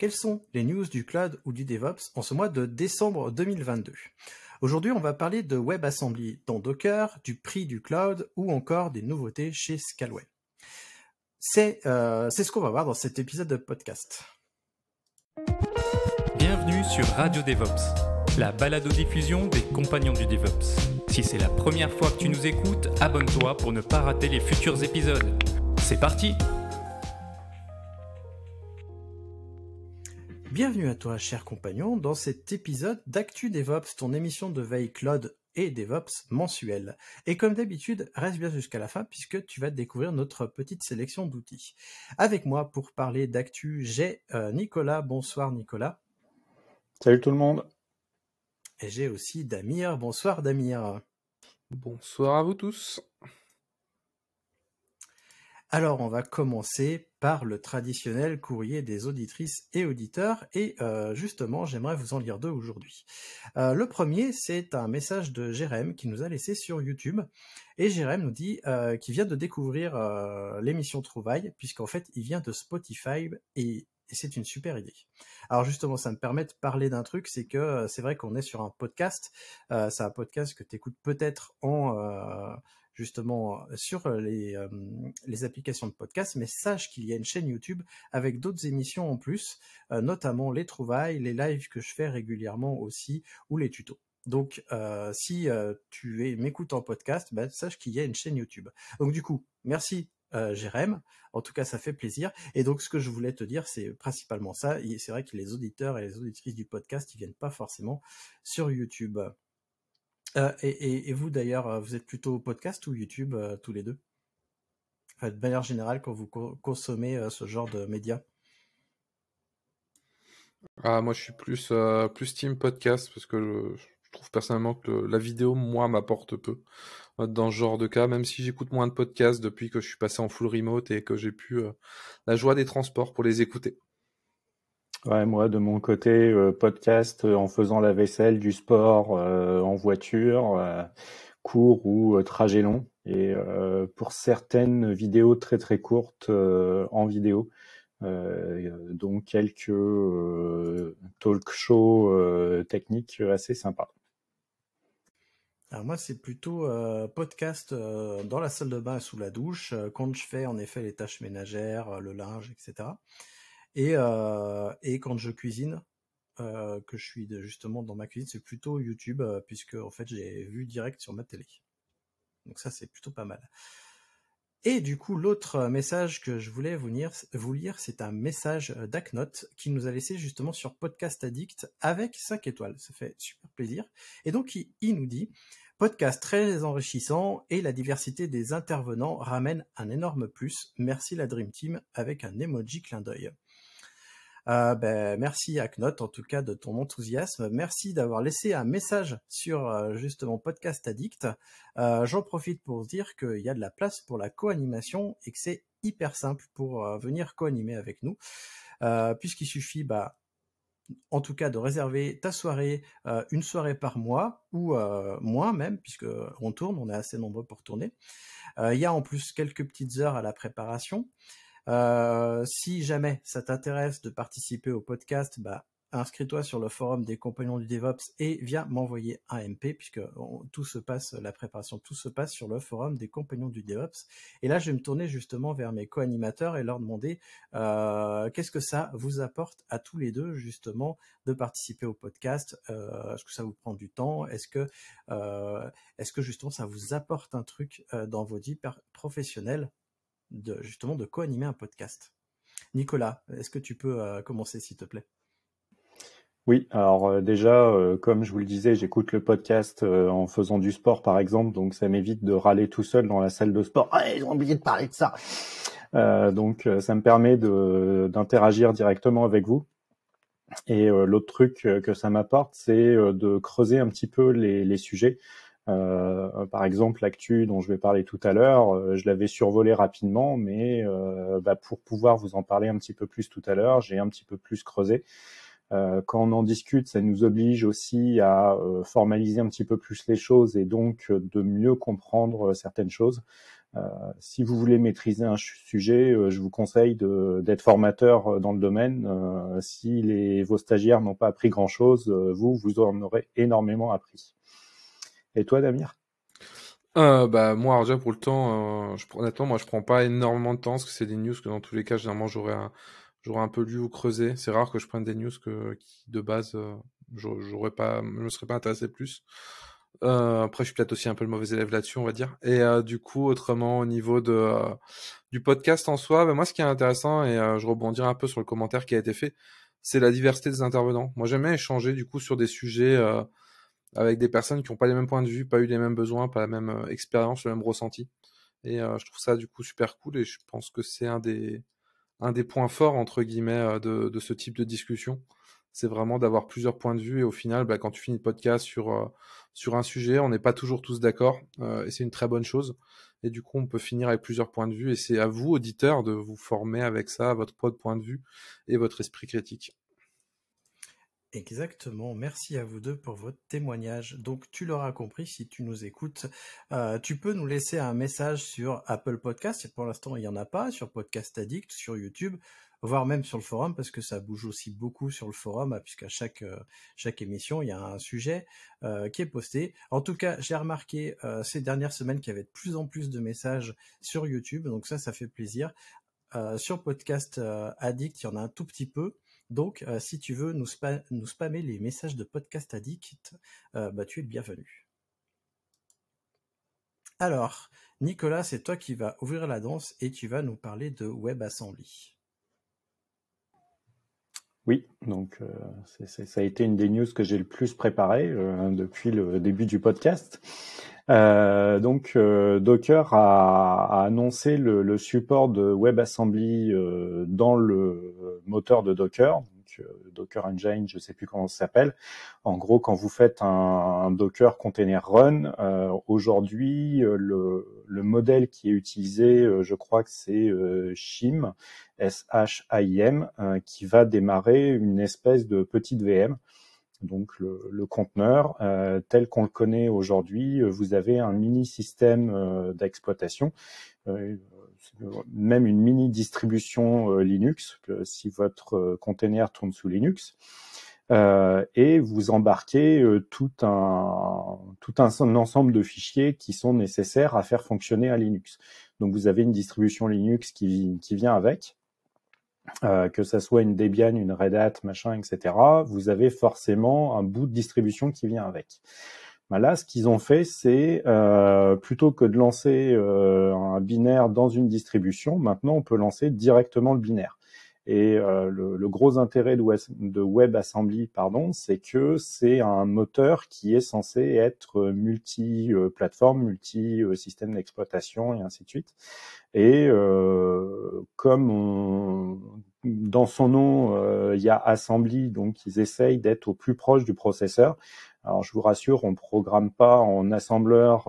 Quelles sont les news du cloud ou du DevOps en ce mois de décembre 2022 Aujourd'hui, on va parler de WebAssembly dans Docker, du prix du cloud ou encore des nouveautés chez Scalway. C'est euh, ce qu'on va voir dans cet épisode de podcast. Bienvenue sur Radio DevOps, la balado-diffusion des compagnons du DevOps. Si c'est la première fois que tu nous écoutes, abonne-toi pour ne pas rater les futurs épisodes. C'est parti Bienvenue à toi, cher compagnon, dans cet épisode d'Actu DevOps, ton émission de veille cloud et DevOps mensuelle. Et comme d'habitude, reste bien jusqu'à la fin puisque tu vas découvrir notre petite sélection d'outils. Avec moi pour parler d'actu, j'ai euh, Nicolas. Bonsoir Nicolas. Salut tout le monde. Et j'ai aussi Damir. Bonsoir Damir. Bonsoir à vous tous. Alors, on va commencer par le traditionnel courrier des auditrices et auditeurs. Et euh, justement, j'aimerais vous en lire deux aujourd'hui. Euh, le premier, c'est un message de Jérém qui nous a laissé sur YouTube. Et Jérém nous dit euh, qu'il vient de découvrir l'émission Trouvaille, puisqu'en fait, il vient de Spotify et c'est une super idée. Alors justement, ça me permet de parler d'un truc, c'est que c'est vrai qu'on est sur un podcast, euh, c'est un podcast que tu écoutes peut-être en, justement euh, sur euh, les, applications de podcast, mais sache qu'il y a une chaîne YouTube avec d'autres émissions en plus, euh, notamment les trouvailles, les lives que je fais régulièrement aussi, ou les tutos. Donc, si tu m'écoutes en podcast, ben, sache qu'il y a une chaîne YouTube. Donc du coup, merci Jérém. En tout cas, ça fait plaisir. Et donc, ce que je voulais te dire, c'est principalement ça. C'est vrai que les auditeurs et les auditrices du podcast, ils viennent pas forcément sur YouTube. Euh, et, vous d'ailleurs, euh, vous êtes plutôt podcast ou YouTube euh, tous les deux De manière générale, quand vous consommez ce genre de médias ah, Moi, je suis plus, plus team podcast parce que je, trouve personnellement que la vidéo, moi, m'apporte peu dans ce genre de cas, même si j'écoute moins de podcasts depuis que je suis passé en full remote et que j'ai pu la joie des transports pour les écouter. Ouais, moi, de mon côté, euh, podcast euh, en faisant la vaisselle, du sport, euh, en voiture, court ou trajet long. Et pour certaines vidéos très très courtes en vidéo, donc quelques talk shows techniques assez sympas. Alors moi, c'est plutôt podcast dans la salle de bain sous la douche, quand je fais en effet les tâches ménagères, le linge, etc. Et, euh, et quand je cuisine, euh, que je suis justement dans ma cuisine, c'est plutôt YouTube, euh, puisque en fait j'ai vu direct sur ma télé. Donc ça, c'est plutôt pas mal. Et du coup, l'autre message que je voulais vous lire, c'est un message d'ACNOT qui nous a laissé justement sur Podcast Addict avec 5 étoiles. Ça fait super plaisir. Et donc, il nous dit, podcast très enrichissant et la diversité des intervenants ramène un énorme plus. Merci la Dream Team avec un emoji clin d'œil. Ah, ben, merci à en tout cas de ton enthousiasme. Merci d'avoir laissé un message sur euh, justement Podcast Addict. Euh, j'en profite pour dire qu'il y a de la place pour la co-animation et que c'est hyper simple pour euh, venir co-animer avec nous, puisqu'il suffit bah, en tout cas de réserver ta soirée une soirée par mois ou moins même puisque on tourne on est assez nombreux pour tourner il y a en plus quelques petites heures à la préparation euh, si jamais ça t'intéresse de participer au podcast, bah, inscris-toi sur le forum des compagnons du DevOps et viens m'envoyer un MP puisque tout se passe, la préparation, tout se passe sur le forum des compagnons du DevOps. Et là, je vais me tourner justement vers mes co-animateurs et leur demander euh, qu'est-ce que ça vous apporte à tous les deux justement de participer au podcast. Euh, est-ce que ça vous prend du temps Est-ce que, est-ce que justement ça vous apporte un truc dans vos vie professionnelle justement de co-animer un podcast. Nicolas, est-ce que tu peux euh, commencer, s'il te plaît Oui, alors euh, déjà, euh, comme je vous le disais, j'écoute le podcast en faisant du sport, par exemple, donc ça m'évite de râler tout seul dans la salle de sport. Ah, ils ont oublié de parler de ça Donc, ça me permet d'interagir directement avec vous. Et l'autre truc que ça m'apporte, c'est de creuser un petit peu les sujets. Euh, par exemple, l'actu dont je vais parler tout à l'heure, euh, je l'avais survolé rapidement, mais euh, bah, pour pouvoir vous en parler un petit peu plus tout à l'heure, j'ai un petit peu plus creusé. quand on en discute, ça nous oblige aussi à formaliser un petit peu plus les choses et donc de mieux comprendre certaines choses. si vous voulez maîtriser un sujet, je vous conseille d'être formateur dans le domaine. si les, vos stagiaires n'ont pas appris grand-chose, vous, vous en aurez énormément appris. Et toi, Damir euh, bah, moi, déjà, pour le temps, euh, je, honnêtement, moi, je prends pas énormément de temps parce que c'est des news que, dans tous les cas, généralement, j'aurais un, j'aurais un peu lu ou creusé. C'est rare que je prenne des news que, qui, de base, euh, je j'aurais pas, je me serais pas intéressé plus. Euh, après, je suis peut-être aussi un peu le mauvais élève là-dessus, on va dire. Et euh, du coup, autrement, au niveau de, du podcast en soi, bah, moi, ce qui est intéressant, et je rebondirai un peu sur le commentaire qui a été fait, c'est la diversité des intervenants. Moi, j'aime échanger, du coup, sur des sujets avec des personnes qui n'ont pas les mêmes points de vue, pas eu les mêmes besoins, pas la même euh, expérience, le même ressenti. Et euh, je trouve ça du coup super cool et je pense que c'est un des, points forts entre guillemets euh, de, ce type de discussion. C'est vraiment d'avoir plusieurs points de vue et au final, bah, quand tu finis le podcast sur, un sujet, on n'est pas toujours tous d'accord et c'est une très bonne chose. Et du coup, on peut finir avec plusieurs points de vue et c'est à vous, auditeurs, de vous former avec ça, votre point de vue et votre esprit critique. Exactement, merci à vous deux pour votre témoignage. Donc tu l'auras compris si tu nous écoutes, euh, tu peux nous laisser un message sur Apple Podcast, pour l'instant il n'y en a pas, sur Podcast Addict, sur YouTube, voire même sur le forum, parce que ça bouge aussi beaucoup sur le forum, hein, puisqu'à chaque, euh, chaque émission, il y a un sujet euh, qui est posté. En tout cas, j'ai remarqué ces dernières semaines qu'il y avait de plus en plus de messages sur YouTube, donc ça, ça fait plaisir. sur Podcast Addict, il y en a un tout petit peu. Donc, euh, si tu veux nous, spammer les messages de Podcast Addict, euh, bah, tu es le bienvenu. Alors, Nicolas, c'est toi qui vas ouvrir la danse et tu vas nous parler de WebAssembly. Oui, donc euh, ça a été une des news que j'ai le plus préparé depuis le début du podcast. Euh, donc euh, Docker a, annoncé le, support de WebAssembly euh, dans le moteur de Docker, Docker Engine, je ne sais plus comment ça s'appelle. En gros, quand vous faites un, Docker container run, aujourd'hui le, le, modèle qui est utilisé, je crois que c'est Shim, S H I M, qui va démarrer une espèce de petite VM donc le, conteneur euh, tel qu'on le connaît aujourd'hui. Euh, vous avez un mini système euh, d'exploitation, même une mini distribution Linux si votre conteneur tourne sous Linux. et vous embarquez tout un tout ensemble de fichiers qui sont nécessaires à faire fonctionner à Linux. Donc vous avez une distribution Linux qui, qui vient avec. Euh, que ça soit une Debian, une Red Hat, machin, etc., vous avez forcément un bout de distribution qui vient avec. Bah là, ce qu'ils ont fait, c'est euh, plutôt que de lancer euh, un binaire dans une distribution, maintenant on peut lancer directement le binaire. Et euh, le, gros intérêt de, WebAssembly, pardon, c'est que c'est un moteur qui est censé être multi-plateforme, multi-système d'exploitation et ainsi de suite. Et euh, comme dans son nom, euh, il y a Assembly, donc ils essayent d'être au plus proche du processeur. Alors je vous rassure, on ne programme pas en assembleur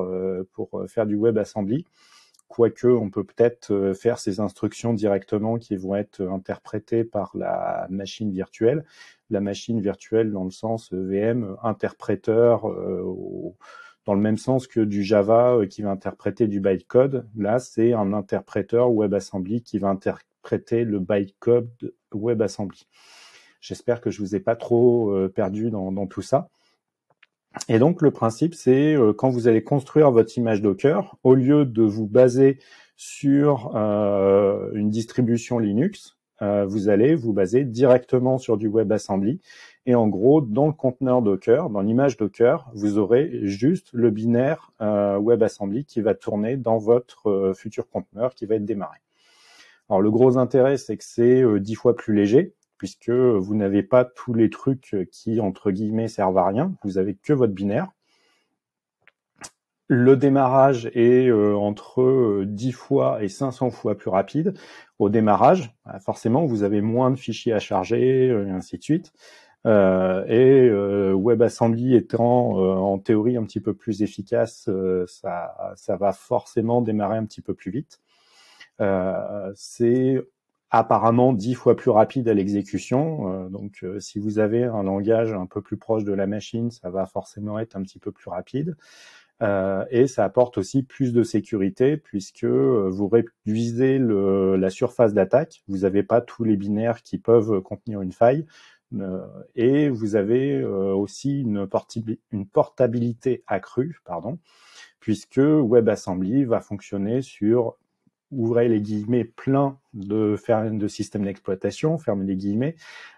pour faire du WebAssembly quoique on peut peut-être euh, faire ces instructions directement qui vont être euh, interprétées par la machine virtuelle. La machine virtuelle dans le sens euh, VM, interpréteur, dans le même sens que du Java qui va interpréter du bytecode. Là, c'est un interpréteur WebAssembly qui va interpréter le bytecode WebAssembly. J'espère que je vous ai pas trop perdu dans tout ça. Et donc le principe, c'est euh, quand vous allez construire votre image Docker, au lieu de vous baser sur euh, une distribution Linux, euh, vous allez vous baser directement sur du WebAssembly. Et en gros, dans le conteneur Docker, dans l'image Docker, vous aurez juste le binaire WebAssembly qui va tourner dans votre futur conteneur qui va être démarré. Alors le gros intérêt, c'est que c'est dix fois plus léger puisque vous n'avez pas tous les trucs euh, qui, entre guillemets, servent à rien, vous avez que votre binaire. Le démarrage est euh, entre 10 euh, fois et 500 fois plus rapide. Au démarrage, bah, forcément, vous avez moins de fichiers à charger, et ainsi de suite. et WebAssembly étant en théorie un petit peu plus efficace, ça, ça va forcément démarrer un petit peu plus vite. c'est apparemment dix fois plus rapide à l'exécution. Euh, donc, euh, si vous avez un langage un peu plus proche de la machine, ça va forcément être un petit peu plus rapide. Euh, et ça apporte aussi plus de sécurité puisque vous réduisez la surface d'attaque. Vous n'avez pas tous les binaires qui peuvent contenir une faille. et vous avez aussi une, une, portabilité accrue, pardon, puisque WebAssembly va fonctionner sur ouvrez les guillemets, plein de, de systèmes d'exploitation, fermez les guillemets.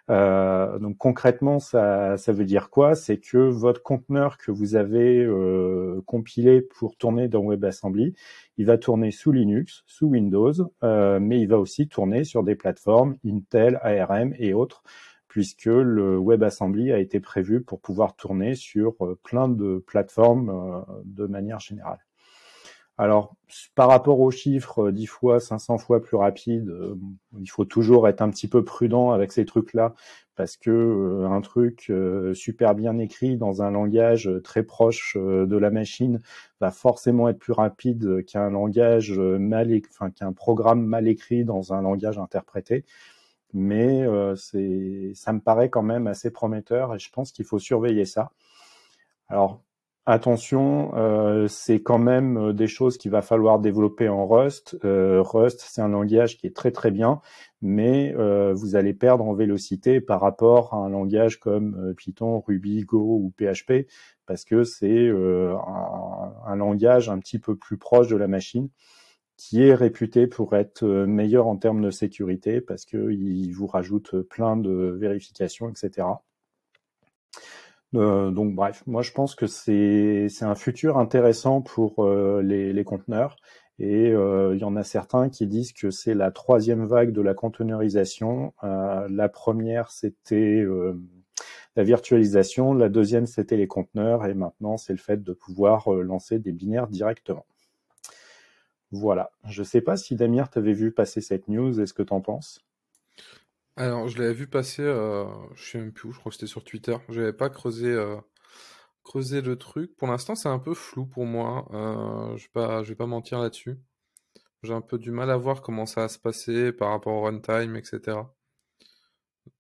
Euh, donc concrètement, ça, ça veut dire quoi C'est que votre conteneur que vous avez euh, compilé pour tourner dans WebAssembly, il va tourner sous Linux, sous Windows, euh, mais il va aussi tourner sur des plateformes Intel, ARM et autres puisque le WebAssembly a été prévu pour pouvoir tourner sur plein de plateformes de manière générale. Alors, par rapport aux chiffres, 10 euh, fois, 500 fois plus rapide, euh, il faut toujours être un petit peu prudent avec ces trucs-là, parce que euh, un truc super bien écrit dans un langage très proche de la machine va forcément être plus rapide qu'un langage mal, enfin qu'un programme mal écrit dans un langage interprété. Mais c'est, ça me paraît quand même assez prometteur, et je pense qu'il faut surveiller ça. Alors, Attention, euh, c'est quand même euh, des choses qu'il va falloir développer en Rust. Euh, Rust, c'est un langage qui est très très bien, mais vous allez perdre en vélocité par rapport à un langage comme Python, Ruby, Go ou PHP, parce que c'est un, un, langage un petit peu plus proche de la machine, qui est réputé pour être meilleur en termes de sécurité, parce qu'il vous rajoute plein de vérifications, etc. Euh, donc bref, moi je pense que c'est un futur intéressant pour euh, les, conteneurs. Et euh, il y en a certains qui disent que c'est la troisième vague de la conteneurisation. la première, c'était la virtualisation. La deuxième, c'était les conteneurs. Et maintenant, c'est le fait de pouvoir lancer des binaires directement. Voilà. Je ne sais pas si Damir, t'avais vu passer cette news. Est-ce que tu en penses alors, je l'avais vu passer, euh, je sais même plus où, je crois que c'était sur Twitter. Je n'avais pas creusé, euh, creusé le truc. Pour l'instant, c'est un peu flou pour moi. Euh, je vais pas, vais pas mentir là-dessus. J'ai un peu du mal à voir comment ça va se passer par rapport au runtime, etc.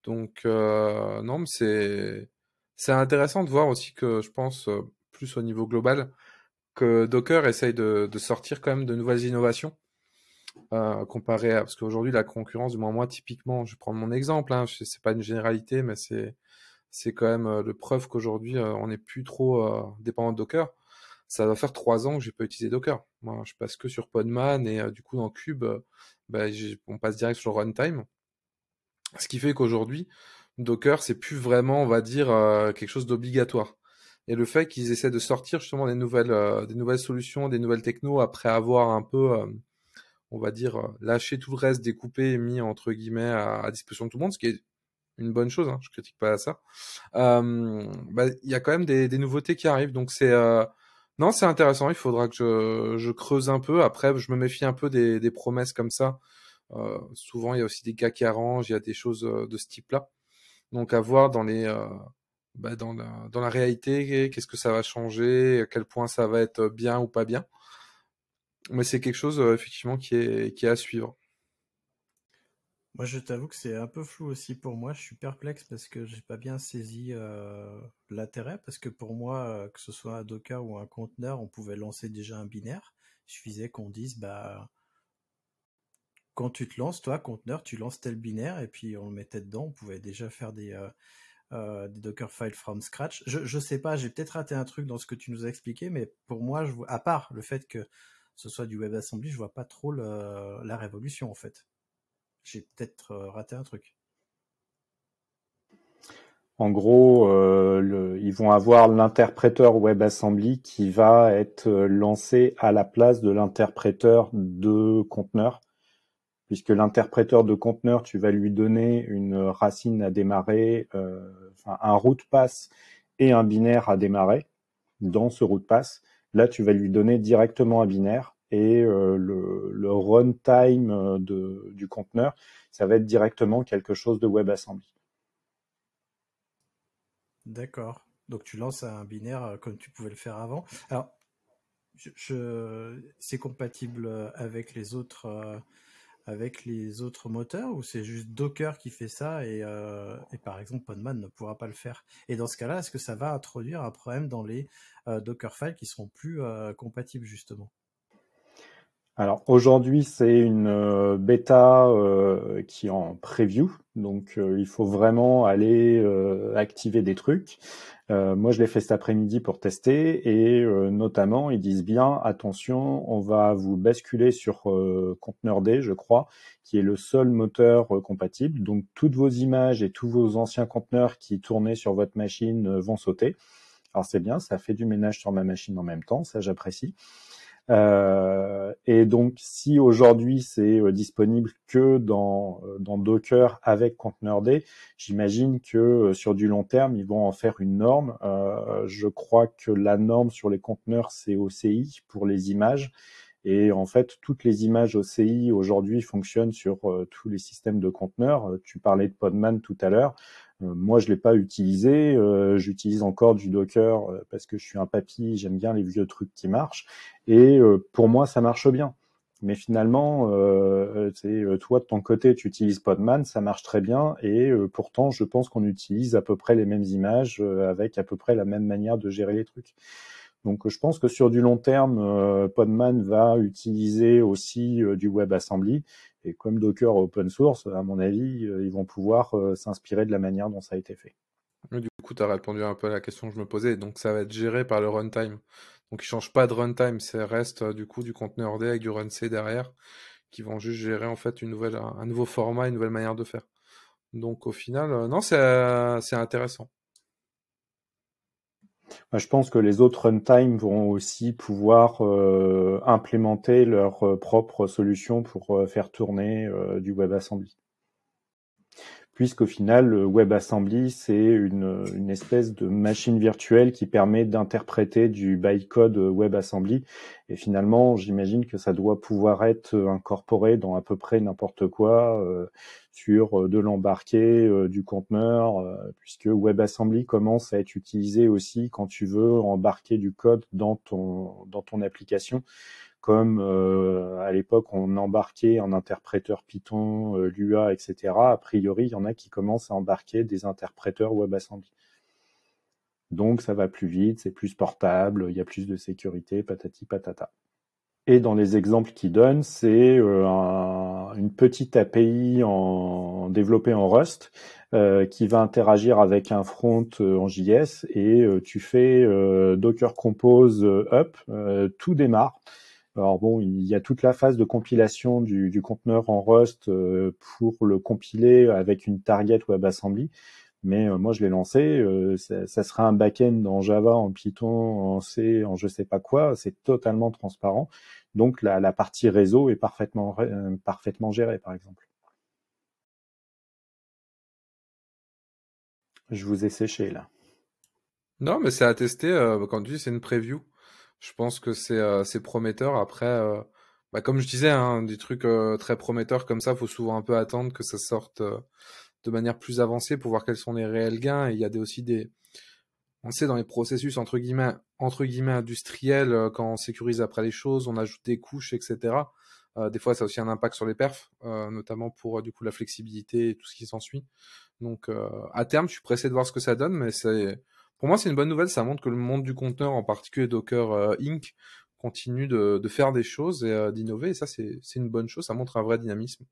Donc, euh, non, mais c'est, c'est intéressant de voir aussi que je pense euh, plus au niveau global que Docker essaye de sortir quand même de nouvelles innovations euh, comparé à parce qu'aujourd'hui la concurrence du moins moi typiquement je vais prends mon exemple hein, c'est pas une généralité mais c'est c'est quand même le euh, preuve qu'aujourd'hui euh, on n'est plus trop dépendant de Docker ça va faire trois ans que je n'ai pas utilisé Docker moi je passe que sur Podman et du coup dans Cube bah, on passe direct sur runtime ce qui fait qu'aujourd'hui Docker c'est plus vraiment on va dire quelque chose d'obligatoire et le fait qu'ils essaient de sortir justement des nouvelles des nouvelles solutions des nouvelles techno après avoir un peu on va dire, euh, lâcher tout le reste, découpé et mis entre guillemets à, disposition de tout le monde, ce qui est une bonne chose, je hein, je critique pas ça. Euh, bah, il y a quand même des, nouveautés qui arrivent, donc c'est euh, non, c'est intéressant. Il faudra que je, creuse un peu. Après, je me méfie un peu des, promesses comme ça. souvent, il y a aussi des gars qui arrangent, il y a des choses de ce type-là. Donc, à voir dans les bah, dans la réalité, qu'est-ce que ça va changer, à quel point ça va être bien ou pas bien mais c'est quelque chose euh, effectivement qui est, qui à suivre. Moi, je t'avoue que c'est un peu flou aussi pour moi. Je suis perplexe parce que j'ai pas bien saisi euh, l'intérêt. Parce que pour moi, euh, que ce soit un Docker ou un conteneur, on pouvait lancer déjà un binaire. Il suffisait qu'on dise, bah, quand tu te lances, toi, conteneur, tu lances tel binaire et puis on le mettait dedans. On pouvait déjà faire des, euh, des from scratch. Je, ne sais pas, j'ai peut-être raté un truc dans ce que tu nous as expliqué, mais pour moi, à part le fait que ce soit du WebAssembly, je vois pas trop la révolution en fait. J'ai peut-être euh, raté un truc. En gros, euh, ils vont avoir l'interpréteur WebAssembly qui va être euh, lancé à la place de l'interpréteur de conteneur, puisque l'interpréteur de conteneur, tu vas lui donner une racine à démarrer, un root pass et un binaire à démarrer dans ce root pass Là, tu vas lui donner directement un binaire et euh, le, runtime euh, du conteneur, ça va être directement quelque chose de WebAssembly. D'accord. Donc tu lances un binaire euh, comme tu pouvais le faire avant. Alors, c'est compatible avec les autres avec les autres moteurs ou c'est juste Docker qui fait ça euh, et, par exemple Podman ne pourra pas le faire Et dans ce cas-là, est-ce que ça va introduire un problème dans les euh, Docker Dockerfiles qui seront plus euh, compatibles justement alors aujourd'hui, c'est une euh, bêta euh, qui est en preview, donc euh, il faut vraiment aller activer des trucs. moi, je l'ai fait cet après-midi pour tester et notamment, ils disent bien attention, on va vous basculer sur conteneur D, je crois, qui est le seul moteur compatible. Donc toutes vos images et tous vos anciens conteneurs qui tournaient sur votre machine vont sauter. Alors c'est bien, ça fait du ménage sur ma machine en même temps, ça j'apprécie. Euh, et donc, si aujourd'hui c'est euh, disponible que dans, euh, dans Docker avec D j'imagine que euh, sur du long terme, ils vont en faire une norme. je crois que la norme sur les conteneurs, c'est OCI pour les images. Et en fait, toutes les images OCI aujourd'hui fonctionnent sur tous les systèmes de conteneurs. Tu parlais de Podman tout à l'heure. Euh, moi, je l'ai pas utilisé. Euh, j'utilise encore du Docker euh, parce que je suis un papy, j'aime bien les vieux trucs qui marchent. Et pour moi, ça marche bien. Mais finalement, toi de ton côté, tu utilises Podman, ça marche très bien, et pourtant, je pense qu'on utilise à peu près les mêmes images avec à peu près la même manière de gérer les trucs. Donc, je pense que sur du long terme, Podman va utiliser aussi du WebAssembly, et comme Docker open source, à mon avis, euh, ils vont pouvoir euh, s'inspirer de la manière dont ça a été fait. du coup, tu as répondu un peu à la question que je me posais. Donc, ça va être géré par le runtime. Donc, ils ne changent pas de runtime. Ça reste euh, du coup du conteneur D avec du run C derrière qui vont juste gérer en fait une nouvelle, un nouveau format, une nouvelle manière de faire. Donc, au final, non, c'est intéressant. Je pense que les autres runtime vont aussi pouvoir euh, implémenter leur euh, propre solution pour euh, faire tourner du WebAssembly. Puisqu'au final, WebAssembly, c'est une, une, espèce de machine virtuelle qui permet d'interpréter du bytecode WebAssembly. Et finalement, j'imagine que ça doit pouvoir être incorporé dans à peu près n'importe quoi, sur euh, de l'embarquer euh, du conteneur, euh, puisque WebAssembly commence à être utilisé aussi quand tu veux embarquer du code dans ton, dans ton application, comme à l'époque on embarquait en interpréteur Python, Lua, etc. A priori, il y en a qui commencent à embarquer des interpréteurs WebAssembly. Donc ça va plus vite, c'est plus portable, il y a plus de sécurité, patati patata. Et dans les exemples qu'il donne, c'est euh, une petite API en, développée en Rust euh, qui va interagir avec un front euh, en JS et tu fais Docker Compose up, tout démarre. Alors bon, il y a toute la phase de compilation du, du conteneur en Rust pour le compiler avec une target WebAssembly, mais euh, moi, je l'ai lancé. Euh, ça, sera un back-end en Java, en Python, en C, en je sais pas quoi. C'est totalement transparent. Donc, la, la partie réseau est parfaitement, euh, parfaitement gérée, par exemple. Je vous ai séché là. Non, mais c'est à tester. Bah, quand tu dis c'est une preview, je pense que c'est prometteur. Après, bah, comme je disais, hein, des trucs très prometteurs comme ça, faut souvent un peu attendre que ça sorte de manière plus avancée pour voir quels sont les réels gains. Et il y a des, aussi des, on sait dans les processus entre guillemets, entre guillemets industriels, euh, quand on sécurise après les choses, on ajoute des couches, etc. Euh, des fois, ça a aussi un impact sur les perfs, euh, notamment pour du coup la flexibilité et tout ce qui s'ensuit. Donc, à terme, je suis pressé de voir ce que ça donne, mais c'est, pour moi, c'est une bonne nouvelle. Ça montre que le monde du conteneur, en particulier Docker Inc, continue de, de, faire des choses et d'innover. Et ça, c'est une bonne chose. Ça montre un vrai dynamisme.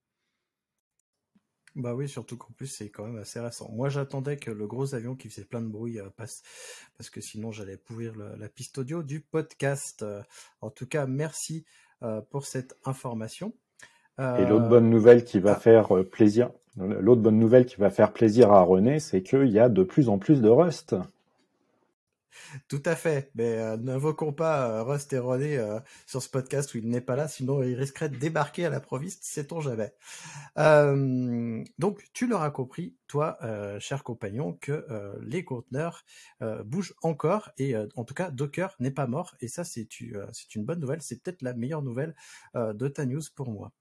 Bah oui, surtout qu'en plus c'est quand même assez récent. Moi j'attendais que le gros avion qui faisait plein de bruit euh, passe, parce que sinon j'allais pourrir la, piste audio du podcast. Euh, en tout cas, merci euh, pour cette information. Et l'autre bonne nouvelle qui va ah. faire plaisir, l'autre bonne nouvelle qui va faire plaisir à René, c'est qu'il y a de plus en plus de Rust. Tout à fait, mais euh, n'invoquons pas euh, Rust et euh, sur ce podcast où il n'est pas là, sinon il risquerait de débarquer à la proviste, sait-on jamais. donc, tu l'auras compris, toi, cher compagnon, que les conteneurs bougent encore, et en tout cas, Docker n'est pas mort, et ça, c'est une bonne nouvelle, c'est peut-être la meilleure nouvelle de ta news pour moi.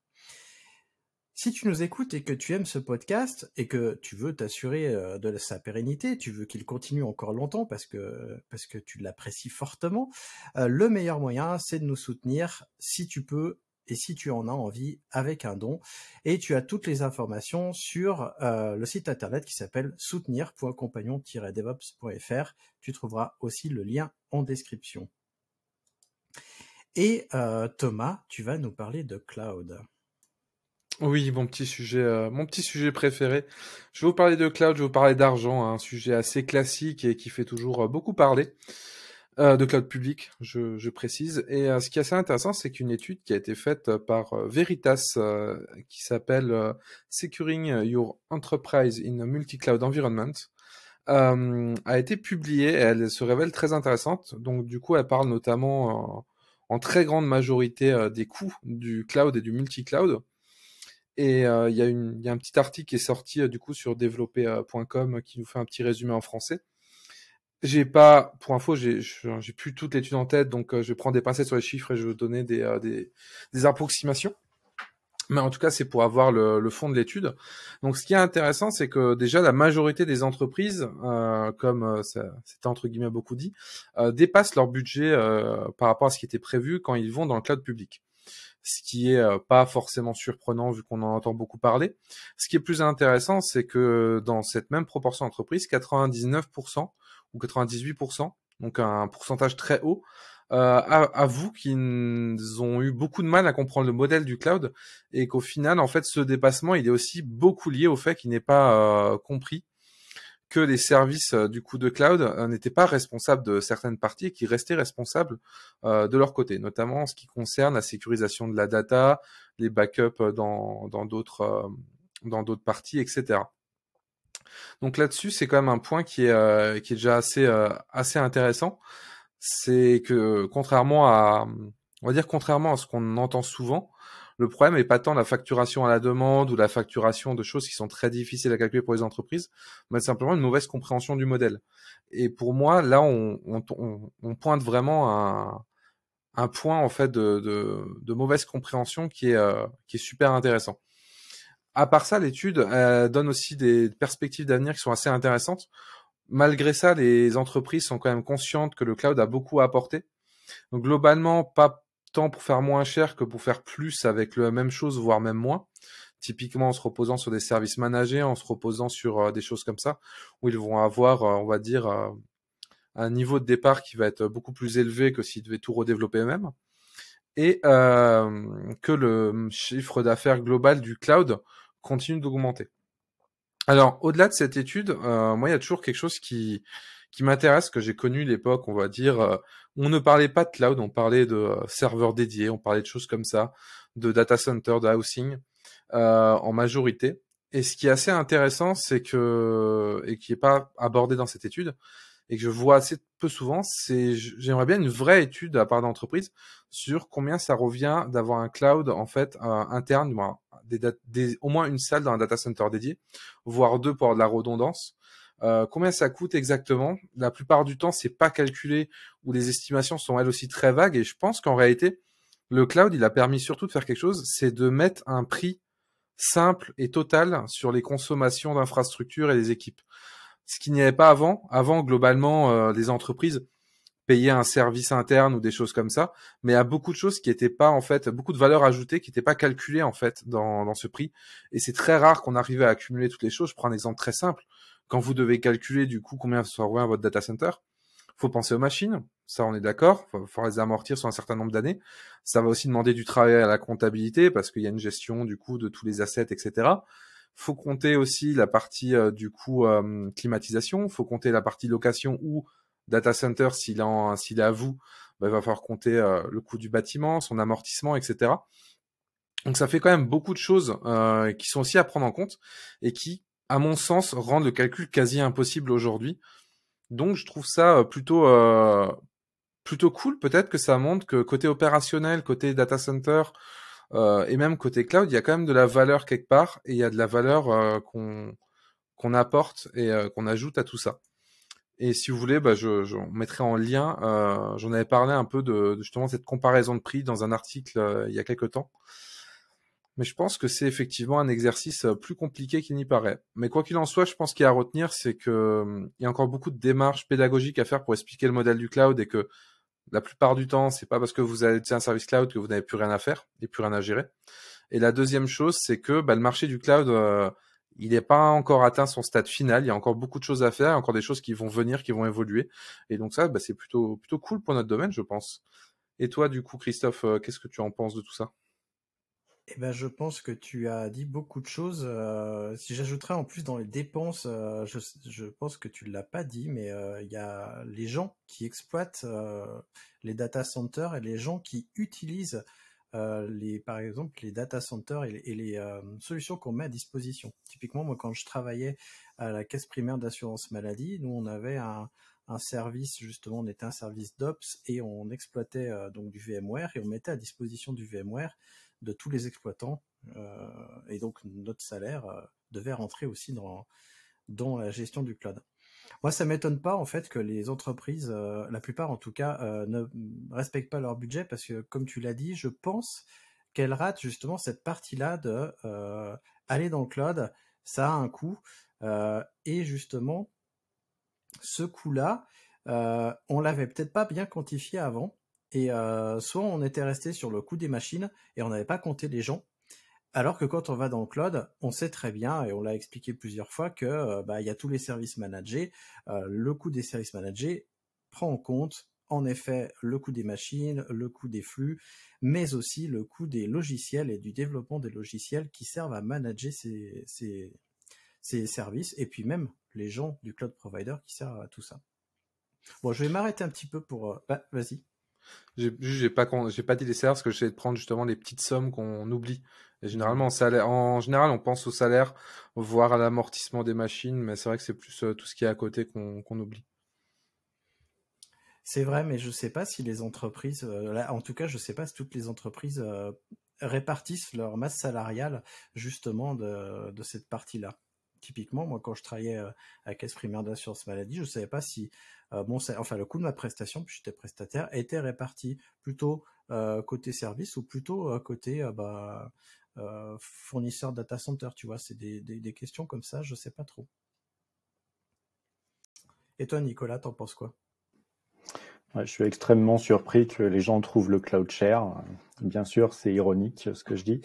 Si tu nous écoutes et que tu aimes ce podcast et que tu veux t'assurer euh, de sa pérennité, tu veux qu'il continue encore longtemps parce que parce que tu l'apprécies fortement, euh, le meilleur moyen c'est de nous soutenir si tu peux et si tu en as envie avec un don. Et tu as toutes les informations sur euh, le site internet qui s'appelle soutenir.compagnon-devops.fr. Tu trouveras aussi le lien en description. Et Thomas, tu vas nous parler de cloud. Oui, mon petit sujet, euh, mon petit sujet préféré. Je vais vous parler de cloud, je vais vous parler d'argent, hein, un sujet assez classique et qui fait toujours euh, beaucoup parler. Euh, de cloud public, je, précise. Et ce qui est assez intéressant, c'est qu'une étude qui a été faite par Veritas, qui s'appelle Securing Your Enterprise in a Multi-Cloud Environment, a été publiée et elle se révèle très intéressante. Donc du coup, elle parle notamment en très grande majorité des coûts du cloud et du multi-cloud. Et euh, il y, a un petit article qui est sorti euh, du coup sur développer.com euh, qui nous fait un petit résumé en français. J'ai pas, pour info, j'ai plus toute l'étude en tête, donc je vais prendre des pincettes sur les chiffres et je vais donner des, approximations. Mais en tout cas, c'est pour avoir le, fond de l'étude. Donc, ce qui est intéressant, c'est que déjà la majorité des entreprises, comme c'était entre guillemets beaucoup dit, euh, dépassent leur budget par rapport à ce qui était prévu quand ils vont dans le cloud public ce qui est euh, pas forcément surprenant vu qu'on en entend beaucoup parler. Ce qui est plus intéressant, c'est que dans cette même proportion d'entreprises, 99% ou 98%, donc un pourcentage très haut, euh, avouent qu'ils ont eu beaucoup de mal à comprendre le modèle du cloud et qu'au final, en fait, ce dépassement, il est aussi beaucoup lié au fait qu'il n'est pas euh, compris que les services euh, du coup de cloud euh, n'étaient pas responsables de certaines parties et qui restaient responsables euh, de leur côté, notamment en ce qui concerne la sécurisation de la data, les backups dans d'autres dans d'autres parties, etc. Donc là-dessus, c'est quand même un point qui est, qui est déjà assez, assez intéressant. C'est que contrairement à, on va dire contrairement à ce qu'on entend souvent, le problème n'est pas tant la facturation à la demande ou la facturation de choses qui sont très difficiles à calculer pour les entreprises, mais simplement une mauvaise compréhension du modèle. Et pour moi, là, on, pointe vraiment un, point en fait de, mauvaise compréhension euh, qui est, super intéressant. À part ça, l'étude donne aussi des perspectives d'avenir qui sont assez intéressantes. Malgré ça, les entreprises sont quand même conscientes que le cloud a beaucoup à apporter. Donc globalement, pas tant pour faire moins cher que pour faire plus avec la même chose, voire même moins. Typiquement en se reposant sur des services managés, en se reposant sur euh, des choses comme ça, où ils vont avoir, euh, on va dire, euh, un niveau de départ qui va être beaucoup plus élevé que s'ils devaient tout redévelopper eux-mêmes. Et que le chiffre d'affaires global du cloud continue d'augmenter. Alors, au-delà de cette étude, moi, il y a toujours quelque chose qui, qui m'intéresse, que j'ai connu l'époque, on va dire, euh, on ne parlait pas de cloud, on parlait de euh, serveurs dédiés, on parlait de choses comme ça, de data center, de housing, euh, en majorité. Et ce qui est assez intéressant, c'est que, et qui n'est pas abordé dans cette étude, et que je vois assez peu souvent, c'est j'aimerais bien une vraie étude à part d'entreprise sur combien ça revient d'avoir un cloud en fait interne, au moins une salle dans un data center dédié, voire deux pour avoir de la redondance, euh, combien ça coûte exactement La plupart du temps, c'est pas calculé ou les estimations sont elles aussi très vagues. Et je pense qu'en réalité, le cloud, il a permis surtout de faire quelque chose, c'est de mettre un prix simple et total sur les consommations d'infrastructures et des équipes. Ce qu'il n'y avait pas avant. Avant, globalement, euh, les entreprises payaient un service interne ou des choses comme ça, mais à beaucoup de choses qui n'étaient pas en fait, beaucoup de valeur ajoutées qui n'étaient pas calculées en fait dans, ce prix. Et c'est très rare qu'on arrive à accumuler toutes les choses. Je prends un exemple très simple. Quand vous devez calculer du coup combien rouler à votre data center, faut penser aux machines, ça on est d'accord, il faut les amortir sur un certain nombre d'années. Ça va aussi demander du travail à la comptabilité parce qu'il y a une gestion du coup de tous les assets, etc. Faut compter aussi la partie euh, du coup euh, climatisation, faut compter la partie location ou data center s'il est à vous, bah, il va falloir compter euh, le coût du bâtiment, son amortissement, etc. Donc ça fait quand même beaucoup de choses qui sont aussi à prendre en compte et qui à mon sens, rendent le calcul quasi impossible aujourd'hui. Donc je trouve ça euh, plutôt euh, plutôt cool. Peut-être que ça montre que côté opérationnel, côté data center euh, et même côté cloud, il y a quand même de la valeur quelque part et il y a de la valeur qu'on qu'on apporte et qu'on ajoute à tout ça. Et si vous voulez, bah, je, je mettrai en lien. J'en avais parlé un peu de, justement cette comparaison de prix dans un article il y a quelques temps. Mais je pense que c'est effectivement un exercice euh, plus compliqué qu'il n'y paraît. Mais quoi qu'il en soit, je pense qu'il y a à retenir, c'est qu'il hum, y a encore beaucoup de démarches pédagogiques à faire pour expliquer le modèle du cloud et que la plupart du temps, c'est pas parce que vous avez un service cloud que vous n'avez plus rien à faire et plus rien à gérer. Et la deuxième chose, c'est que bah, le marché du cloud, euh, il n'est pas encore atteint son stade final. Il y a encore beaucoup de choses à faire, encore des choses qui vont venir, qui vont évoluer. Et donc ça, bah, c'est plutôt plutôt cool pour notre domaine, je pense. Et toi, du coup, Christophe, euh, qu'est-ce que tu en penses de tout ça eh ben, je pense que tu as dit beaucoup de choses. Euh, si j'ajouterais en plus dans les dépenses, euh, je, pense que tu ne l'as pas dit, mais euh, il y a les gens qui exploitent les data centers et les gens qui utilisent les, par exemple, les data centers et les, solutions qu'on met à disposition. Typiquement, moi, quand je travaillais à la caisse primaire d'assurance maladie, nous, on avait un, service justement on était un service d'ops et on exploitait donc du VMware et on mettait à disposition du VMware de tous les exploitants. Euh, et donc notre salaire euh, devait rentrer aussi dans, la gestion du cloud. Moi, ça m'étonne pas en fait que les entreprises, euh, la plupart en tout cas, ne respectent pas leur budget parce que, comme tu l'as dit, je pense qu'elles ratent justement cette partie-là de aller dans le cloud, ça a un coût et justement ce coût-là, on l'avait peut-être pas bien quantifié avant et euh, soit on était resté sur le coût des machines et on n'avait pas compté les gens. Alors que quand on va dans le cloud, on sait très bien, et on l'a expliqué plusieurs fois, que euh, bah, il y a tous les services managés. Euh, le coût des services managés prend en compte, en effet, le coût des machines, le coût des flux, mais aussi le coût des logiciels et du développement des logiciels qui servent à manager ces, ces services, et puis même les gens du cloud provider qui servent à tout ça. Bon, je vais m'arrêter un petit peu pour... Bah, vas-y. J'ai pas, pas dit les salaires parce que j'essaie de prendre justement les petites sommes qu'on oublie. Et généralement, en, général, on pense au salaire, voire à l'amortissement des machines, mais c'est vrai que c'est plus euh, tout ce qui est à côté qu'on oublie. C'est vrai, mais je ne sais pas si les entreprises, euh, en tout cas, je ne sais pas si toutes les entreprises euh, répartissent leur masse salariale justement de cette partie-là typiquement, moi, quand je travaillais euh, à caisse primaire d'assurance maladie, je ne savais pas si bon, euh, enfin, le coût de ma prestation, puisque j'étais prestataire, était réparti plutôt euh, côté service ou plutôt côté bah, fournisseur data center. Tu vois, c'est des, des, questions comme ça, je ne sais pas trop. Et toi, Nicolas, t'en penses quoi je suis extrêmement surpris que les gens trouvent le cloud cher. Bien sûr, c'est ironique ce que je dis.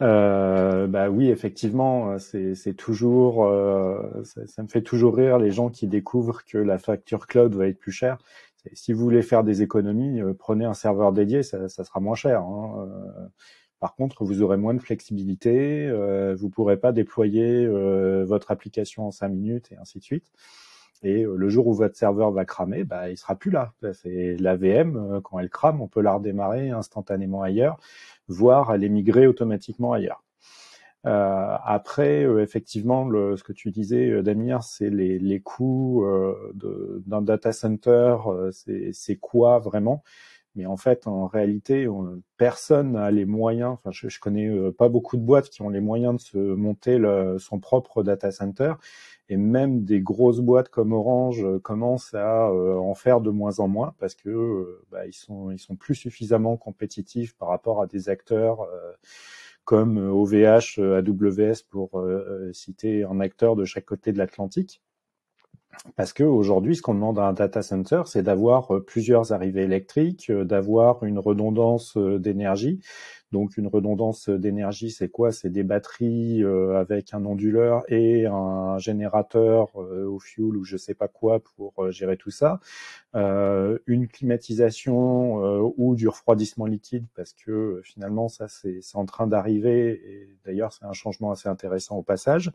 Euh, bah oui, effectivement, c'est toujours, euh, ça, me fait toujours rire les gens qui découvrent que la facture cloud va être plus chère. Si vous voulez faire des économies, euh, prenez un serveur dédié, ça, sera moins cher. Hein. Par contre, vous aurez moins de flexibilité, vous pourrez pas déployer votre application en cinq minutes et ainsi de suite. Et euh, le jour où votre serveur va cramer, bah, il sera plus là. C'est la VM, euh, quand elle crame, on peut la redémarrer instantanément ailleurs, voire elle est migrée automatiquement ailleurs. Euh, après, effectivement, ce que tu disais, Damir, c'est les, les coûts euh, d'un data center, c'est quoi vraiment mais en fait, en réalité, personne n'a les moyens. Enfin, je, connais euh, pas beaucoup de boîtes qui ont les moyens de se monter son propre data center. Et même des grosses boîtes comme Orange euh, commencent à euh, en faire de moins en moins parce que bah, ils sont ils sont plus suffisamment compétitifs par rapport à des acteurs comme OVH, AWS pour citer un acteur de chaque côté de l'Atlantique. Parce qu'aujourd'hui, ce qu'on demande à un data center, c'est d'avoir euh, plusieurs arrivées électriques, euh, d'avoir une redondance euh, d'énergie, donc une redondance d'énergie, c'est quoi C'est des batteries euh, avec un onduleur et un générateur euh, au fuel ou je sais pas quoi pour euh, gérer tout ça. une climatisation ou du refroidissement liquide parce que finalement ça c'est en train d'arriver et d'ailleurs c'est un changement assez intéressant au passage.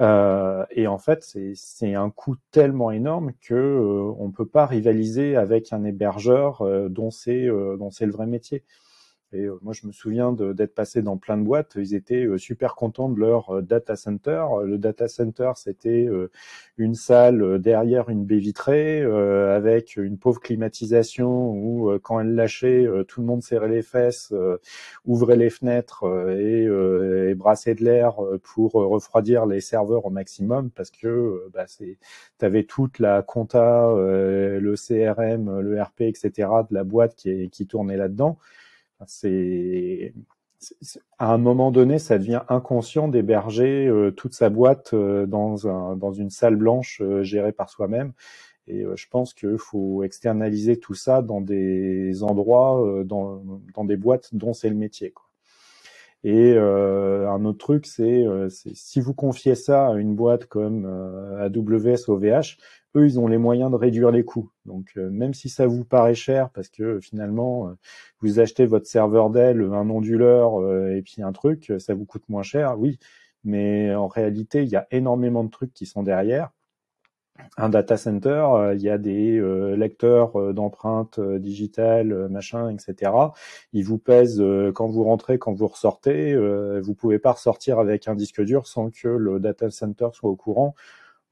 et en fait c'est un coût tellement énorme que on peut pas rivaliser avec un hébergeur dont c'est dont c'est le vrai métier. Et euh, moi, je me souviens d'être passé dans plein de boîtes. Ils étaient euh, super contents de leur euh, data center. Le data center, c'était une salle derrière une baie vitrée avec une pauvre climatisation où, quand elle lâchait, tout le monde serrait les fesses, ouvrait les fenêtres et, brassait de l'air pour refroidir les serveurs au maximum parce que bah, avais toute la compta, le CRM, le RP, etc. de la boîte qui, qui tournait là-dedans. C'est à un moment donné, ça devient inconscient d'héberger euh, toute sa boîte euh, dans, un, dans une salle blanche euh, gérée par soi-même. Et je pense qu'il faut externaliser tout ça dans des endroits, dans, dans des boîtes dont c'est le métier. Quoi. Et euh, un autre truc, euh, c'est si vous confiez ça à une boîte comme euh, AWS, OVH, eux, ils ont les moyens de réduire les coûts. Donc, même si ça vous paraît cher, parce que finalement, vous achetez votre serveur Dell, un onduleur et puis un truc, ça vous coûte moins cher, oui. Mais en réalité, il y a énormément de trucs qui sont derrière un data center, euh, il y a des euh, lecteurs euh, d'empreintes digitales, machin, etc. Ils vous pèsent quand vous rentrez, quand vous ressortez. vous pouvez pas ressortir avec un disque dur sans que le data center soit au courant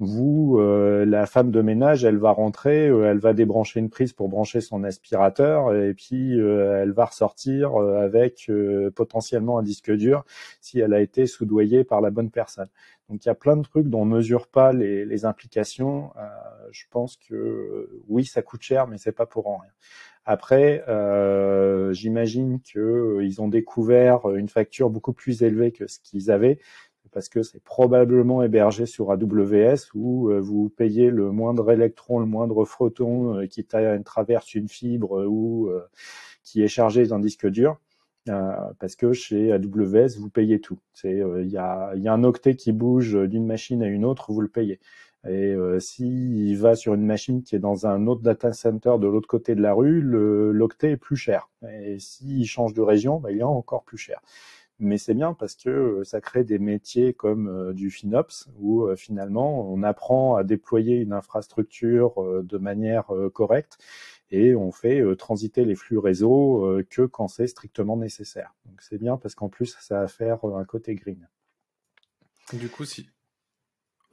vous, euh, la femme de ménage, elle va rentrer, euh, elle va débrancher une prise pour brancher son aspirateur, et puis euh, elle va ressortir avec potentiellement un disque dur si elle a été soudoyée par la bonne personne. Donc il y a plein de trucs dont on mesure pas les, les implications. je pense que oui, ça coûte cher, mais c'est pas pour en rien. Après, j'imagine qu'ils ont découvert une facture beaucoup plus élevée que ce qu'ils avaient parce que c'est probablement hébergé sur AWS où euh, vous payez le moindre électron, le moindre photon euh, qui traverse une fibre ou euh, qui est chargé d'un disque dur. parce que chez AWS, vous payez tout. Il y, a, un octet qui bouge d'une machine à une autre, vous le payez. Et s'il va sur une machine qui est dans un autre data center de l'autre côté de la rue, l'octet est plus cher. Et s'il change de région, bah, il est encore plus cher mais c'est bien parce que euh, ça crée des métiers comme euh, du FinOps où euh, finalement on apprend à déployer une infrastructure de manière correcte et on fait transiter les flux réseau que quand c'est strictement nécessaire. Donc c'est bien parce qu'en plus ça va faire un côté green. Du coup, si. tu,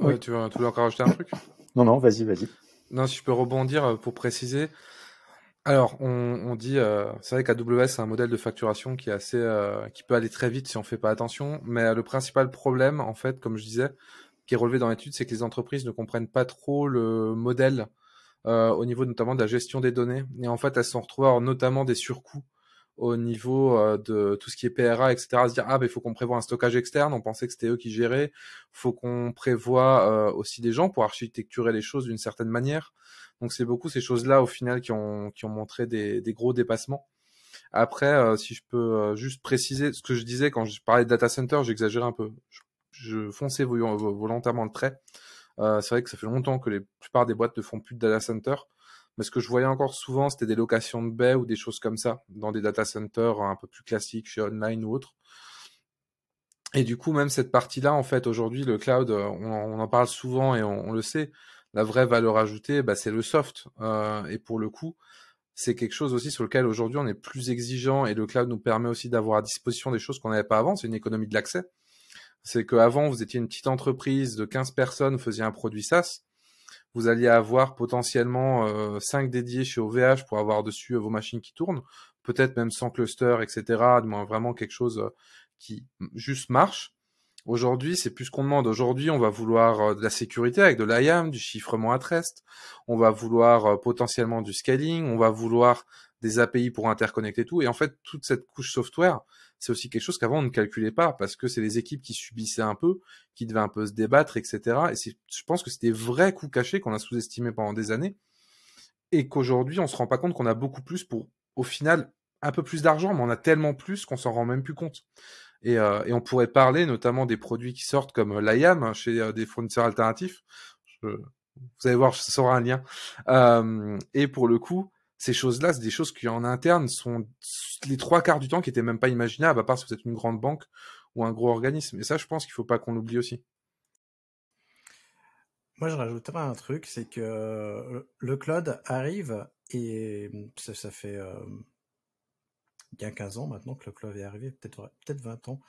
veux, tu veux encore rajouter un truc Non, non, vas-y, vas-y. Non, si je peux rebondir pour préciser, alors, on, dit, euh, c'est vrai qu'AWS, c'est un modèle de facturation qui est assez, euh, qui peut aller très vite si on ne fait pas attention. Mais euh, le principal problème, en fait, comme je disais, qui est relevé dans l'étude, c'est que les entreprises ne comprennent pas trop le modèle au niveau notamment de la gestion des données. Et en fait, elles sont retrouvées notamment des surcoûts au niveau de tout ce qui est PRA, etc. À se dire ah ben, il faut qu'on prévoie un stockage externe. On pensait que c'était eux qui géraient. Faut qu'on prévoie aussi des gens pour architecturer les choses d'une certaine manière. Donc c'est beaucoup ces choses-là au final qui ont, montré des, gros dépassements. Après, euh, si je peux euh, juste préciser ce que je disais quand je parlais de data center, j'exagérais un peu. Je, fonçais volontairement le trait. Euh, c'est vrai que ça fait longtemps que la plupart des boîtes ne font plus de data center. Mais ce que je voyais encore souvent, c'était des locations de baies ou des choses comme ça, dans des data centers un peu plus classiques, chez Online ou autre. Et du coup, même cette partie-là, en fait, aujourd'hui, le cloud, on, en parle souvent et on le sait, la vraie valeur ajoutée, bah, c'est le soft. Euh, et pour le coup, c'est quelque chose aussi sur lequel aujourd'hui on est plus exigeant et le cloud nous permet aussi d'avoir à disposition des choses qu'on n'avait pas avant. C'est une économie de l'accès. C'est qu'avant, vous étiez une petite entreprise de 15 personnes, vous faisiez un produit SaaS. Vous alliez avoir potentiellement 5 euh, dédiés chez OVH pour avoir dessus euh, vos machines qui tournent, peut-être même sans cluster, etc. moins vraiment quelque chose qui juste marche. Aujourd'hui, c'est plus ce qu'on demande. Aujourd'hui, on va vouloir euh, de la sécurité avec de l'IAM, du chiffrement à trest. On va vouloir euh, potentiellement du scaling. On va vouloir des API pour interconnecter tout. Et en fait, toute cette couche software, c'est aussi quelque chose qu'avant on ne calculait pas parce que c'est les équipes qui subissaient un peu, qui devaient un peu se débattre, etc. Et je pense que c'était vrais coûts cachés qu'on a sous-estimés pendant des années et qu'aujourd'hui, on se rend pas compte qu'on a beaucoup plus pour, au final, un peu plus d'argent, mais on a tellement plus qu'on s'en rend même plus compte. Euh, et, on pourrait parler notamment des produits qui sortent comme euh, l'IAM chez euh, des fournisseurs alternatifs. vous allez voir, ça sera un lien. et pour le coup, ces choses-là, c'est des choses qui en interne sont les trois quarts du temps qui n'étaient même pas imaginables, à part si vous êtes une grande banque ou un gros organisme. Et ça, je pense qu'il ne faut pas qu'on l'oublie aussi. Moi, je rajouterais un truc, c'est que le cloud arrive et ça fait il y a 15 ans maintenant que le cloud est arrivé, peut-être peut 20 ans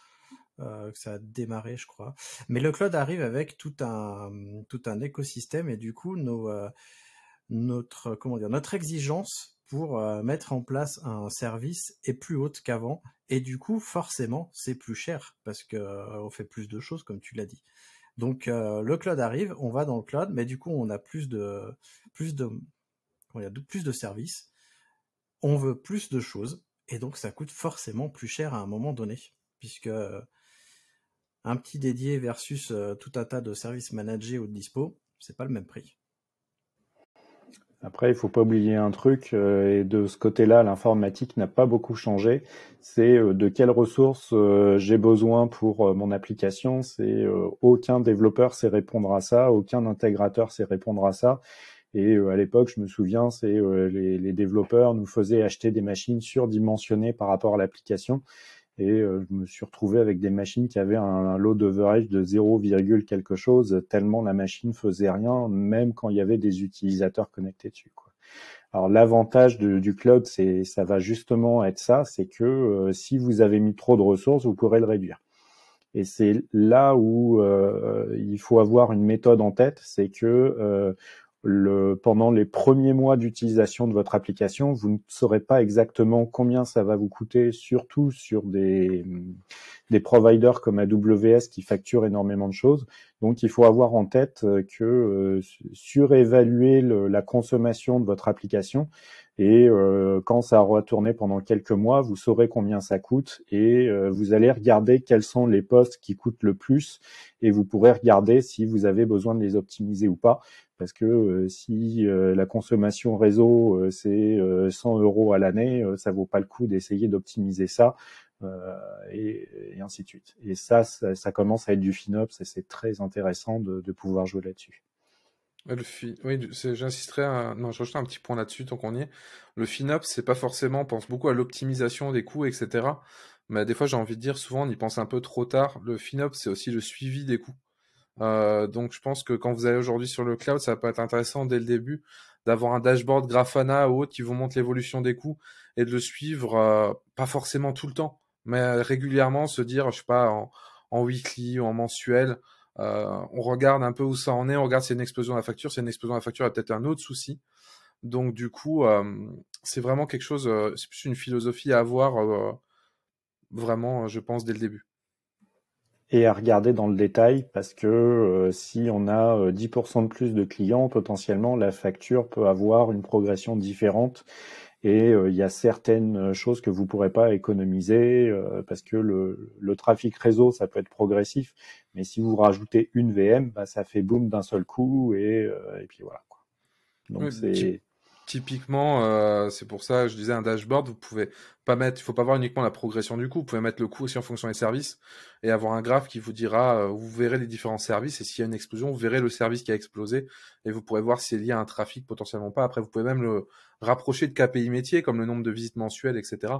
euh, que ça a démarré, je crois. Mais le cloud arrive avec tout un tout un écosystème et du coup nos, euh, notre comment dire notre exigence pour euh, mettre en place un service est plus haute qu'avant et du coup forcément c'est plus cher parce qu'on fait plus de choses comme tu l'as dit. Donc le cloud arrive, on va dans le cloud, mais du coup on a plus de plus de plus de services, on veut plus de choses et donc ça coûte forcément plus cher à un moment donné, puisque euh, un petit dédié versus euh, tout un tas de services managés ou de dispo, c'est pas le même prix. Après, il faut pas oublier un truc, euh, et de ce côté-là, l'informatique n'a pas beaucoup changé. C'est de quelles ressources j'ai besoin pour mon application. C'est aucun développeur sait répondre à ça, aucun intégrateur sait répondre à ça. Et euh, à l'époque, je me souviens, c'est euh, les, développeurs nous faisaient acheter des machines surdimensionnées par rapport à l'application. Et euh, je me suis retrouvé avec des machines qui avaient un, load lot de 0, quelque chose, tellement la machine faisait rien, même quand il y avait des utilisateurs connectés dessus. Quoi. Alors l'avantage du cloud, c'est ça va justement être ça, c'est que si vous avez mis trop de ressources, vous pourrez le réduire. Et c'est là où il faut avoir une méthode en tête, c'est que le, pendant les premiers mois d'utilisation de votre application, vous ne saurez pas exactement combien ça va vous coûter, surtout sur des, des providers comme AWS qui facturent énormément de choses. Donc, il faut avoir en tête euh, que euh, surévaluer le, la consommation de votre application et euh, quand ça aura tourné pendant quelques mois, vous saurez combien ça coûte et euh, vous allez regarder quels sont les postes qui coûtent le plus et vous pourrez regarder si vous avez besoin de les optimiser ou pas. Parce que euh, si la consommation réseau, c'est 100 euros à l'année, ça vaut pas le coup d'essayer d'optimiser ça et, ainsi de suite. Et ça, ça, commence à être du FinOps et c'est très intéressant de pouvoir jouer là-dessus. Oui, j'insisterai Non, je rajoute un petit point là-dessus tant qu'on y est. Le FinOps, c'est pas forcément, on pense beaucoup à l'optimisation des coûts, etc. Mais des fois, j'ai envie de dire, souvent, on y pense un peu trop tard. Le fin-up, c'est aussi le suivi des coûts. Euh, donc, je pense que quand vous allez aujourd'hui sur le cloud, ça peut être intéressant dès le début d'avoir un dashboard Grafana ou autre qui vous montre l'évolution des coûts et de le suivre, euh, pas forcément tout le temps, mais régulièrement se dire, je sais pas, en weekly ou en mensuel, euh, on regarde un peu où ça en est, on regarde si c'est une explosion de la facture, si c'est une explosion de la facture, il y a peut-être un autre souci. Donc du coup, euh, c'est vraiment quelque chose, euh, c'est plus une philosophie à avoir vraiment, je pense, dès le début et à regarder dans le détail parce que si on a 10% de plus de clients, potentiellement la facture peut avoir une progression différente et euh, il y a certaines euh, choses que vous pourrez pas économiser euh, parce que le, trafic réseau, ça peut être progressif, mais si vous rajoutez une VM, bah, ça fait boom d'un seul coup et, et puis voilà. Quoi. Donc c'est Typiquement, euh, c'est pour ça, je disais un dashboard, vous pouvez pas mettre, il faut pas voir uniquement la progression du coût, vous pouvez mettre le coût aussi en fonction des services et avoir un graphe qui vous dira, euh, vous verrez les différents services et s'il y a une explosion, vous verrez le service qui a explosé et vous pourrez voir si c'est lié à un trafic potentiellement pas. Après, vous pouvez même le rapprocher de KPI métier comme le nombre de visites mensuelles, etc.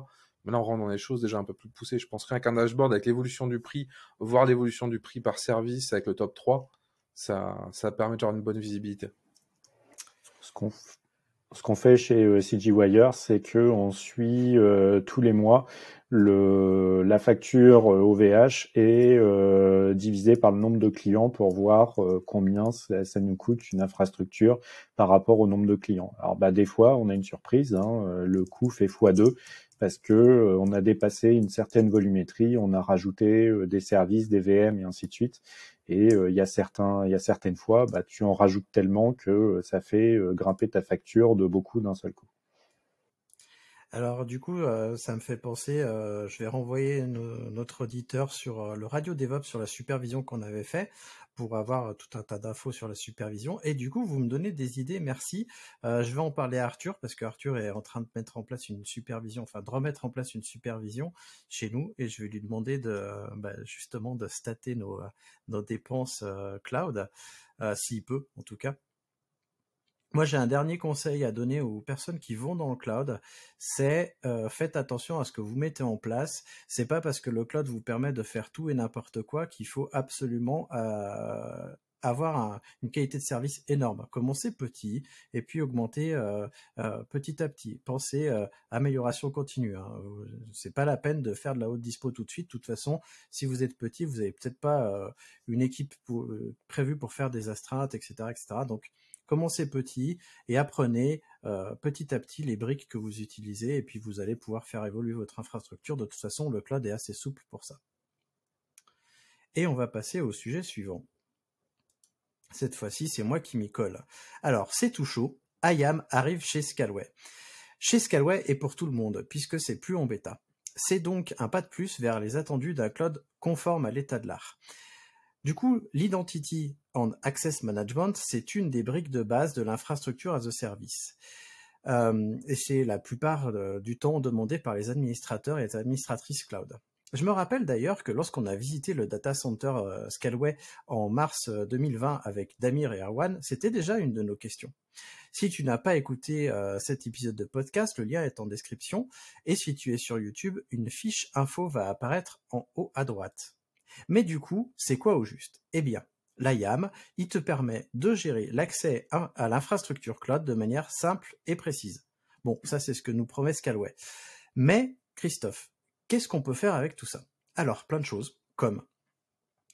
Mais là, on rentre dans les choses déjà un peu plus poussées. Je pense rien qu'un dashboard avec l'évolution du prix, voir l'évolution du prix par service avec le top 3, ça, ça permet d'avoir une bonne visibilité. Ce qu'on ce qu'on fait chez euh, CGWire, c'est que on suit euh, tous les mois le, la facture OVH euh, et euh, divisée par le nombre de clients pour voir combien ça, nous coûte une infrastructure par rapport au nombre de clients. Alors bah, des fois on a une surprise, hein, le coût fait x2 parce que on a dépassé une certaine volumétrie, on a rajouté des services, des VM et ainsi de suite. Et euh, il y a certains, y a certaines fois, bah, tu en rajoutes tellement que euh, ça fait euh, grimper ta facture de beaucoup d'un seul coup. Alors du coup, ça me fait penser, je vais renvoyer notre auditeur sur le Radio DevOps, sur la supervision qu'on avait fait pour avoir tout un tas d'infos sur la supervision. Et du coup, vous me donnez des idées, merci. je vais en parler à Arthur parce que est en train de mettre en place une supervision, enfin de remettre en place une supervision chez nous, et je vais lui demander de bah, justement de stater nos, nos dépenses cloud, s'il peut en tout cas. Moi, j'ai un dernier conseil à donner aux personnes qui vont dans le cloud, c'est euh, faites attention à ce que vous mettez en place. C'est pas parce que le cloud vous permet de faire tout et n'importe quoi qu'il faut absolument euh, avoir une qualité de service énorme. Commencez petit et puis augmentez euh, petit à petit. Pensez à amélioration continue. Hein. C'est pas la peine de faire de la haute dispo tout de suite. De toute façon, si vous êtes petit, vous n'avez peut-être pas une équipe prévue pour faire des astreintes, etc., etc. Donc Commencez petit et apprenez euh, petit à petit les briques que vous utilisez et puis vous allez pouvoir faire évoluer votre infrastructure. De toute façon, le cloud est assez souple pour ça. Et on va passer au sujet suivant. Cette fois-ci, c'est moi qui m'y colle. Alors, c'est tout chaud. IAM arrive chez Scalway. Chez Scalway et pour tout le monde, puisque c'est plus en bêta. C'est donc un pas de plus vers les attendus d'un cloud conforme à l'état de l'art. Du coup, l'Identity and Access Management, c'est une des briques de base de l'infrastructure as a service. Euh, et c'est la plupart euh, du temps demandé par les administrateurs et les administratrices cloud. Je me rappelle d'ailleurs que lorsqu'on a visité le data center euh, Scalway en mars 2020 avec Damir et Erwan, c'était déjà une de nos questions. Si tu n'as pas écouté cet épisode de podcast, le lien est en description. Et si tu es sur YouTube, une fiche info va apparaître en haut à droite. Mais du coup, c'est quoi au juste Eh bien, l'IAM, il te permet de gérer l'accès à, l'infrastructure cloud de manière simple et précise. Bon, ça c'est ce que nous promet Scalway. Mais, Christophe, qu'est-ce qu'on peut faire avec tout ça Alors, plein de choses, comme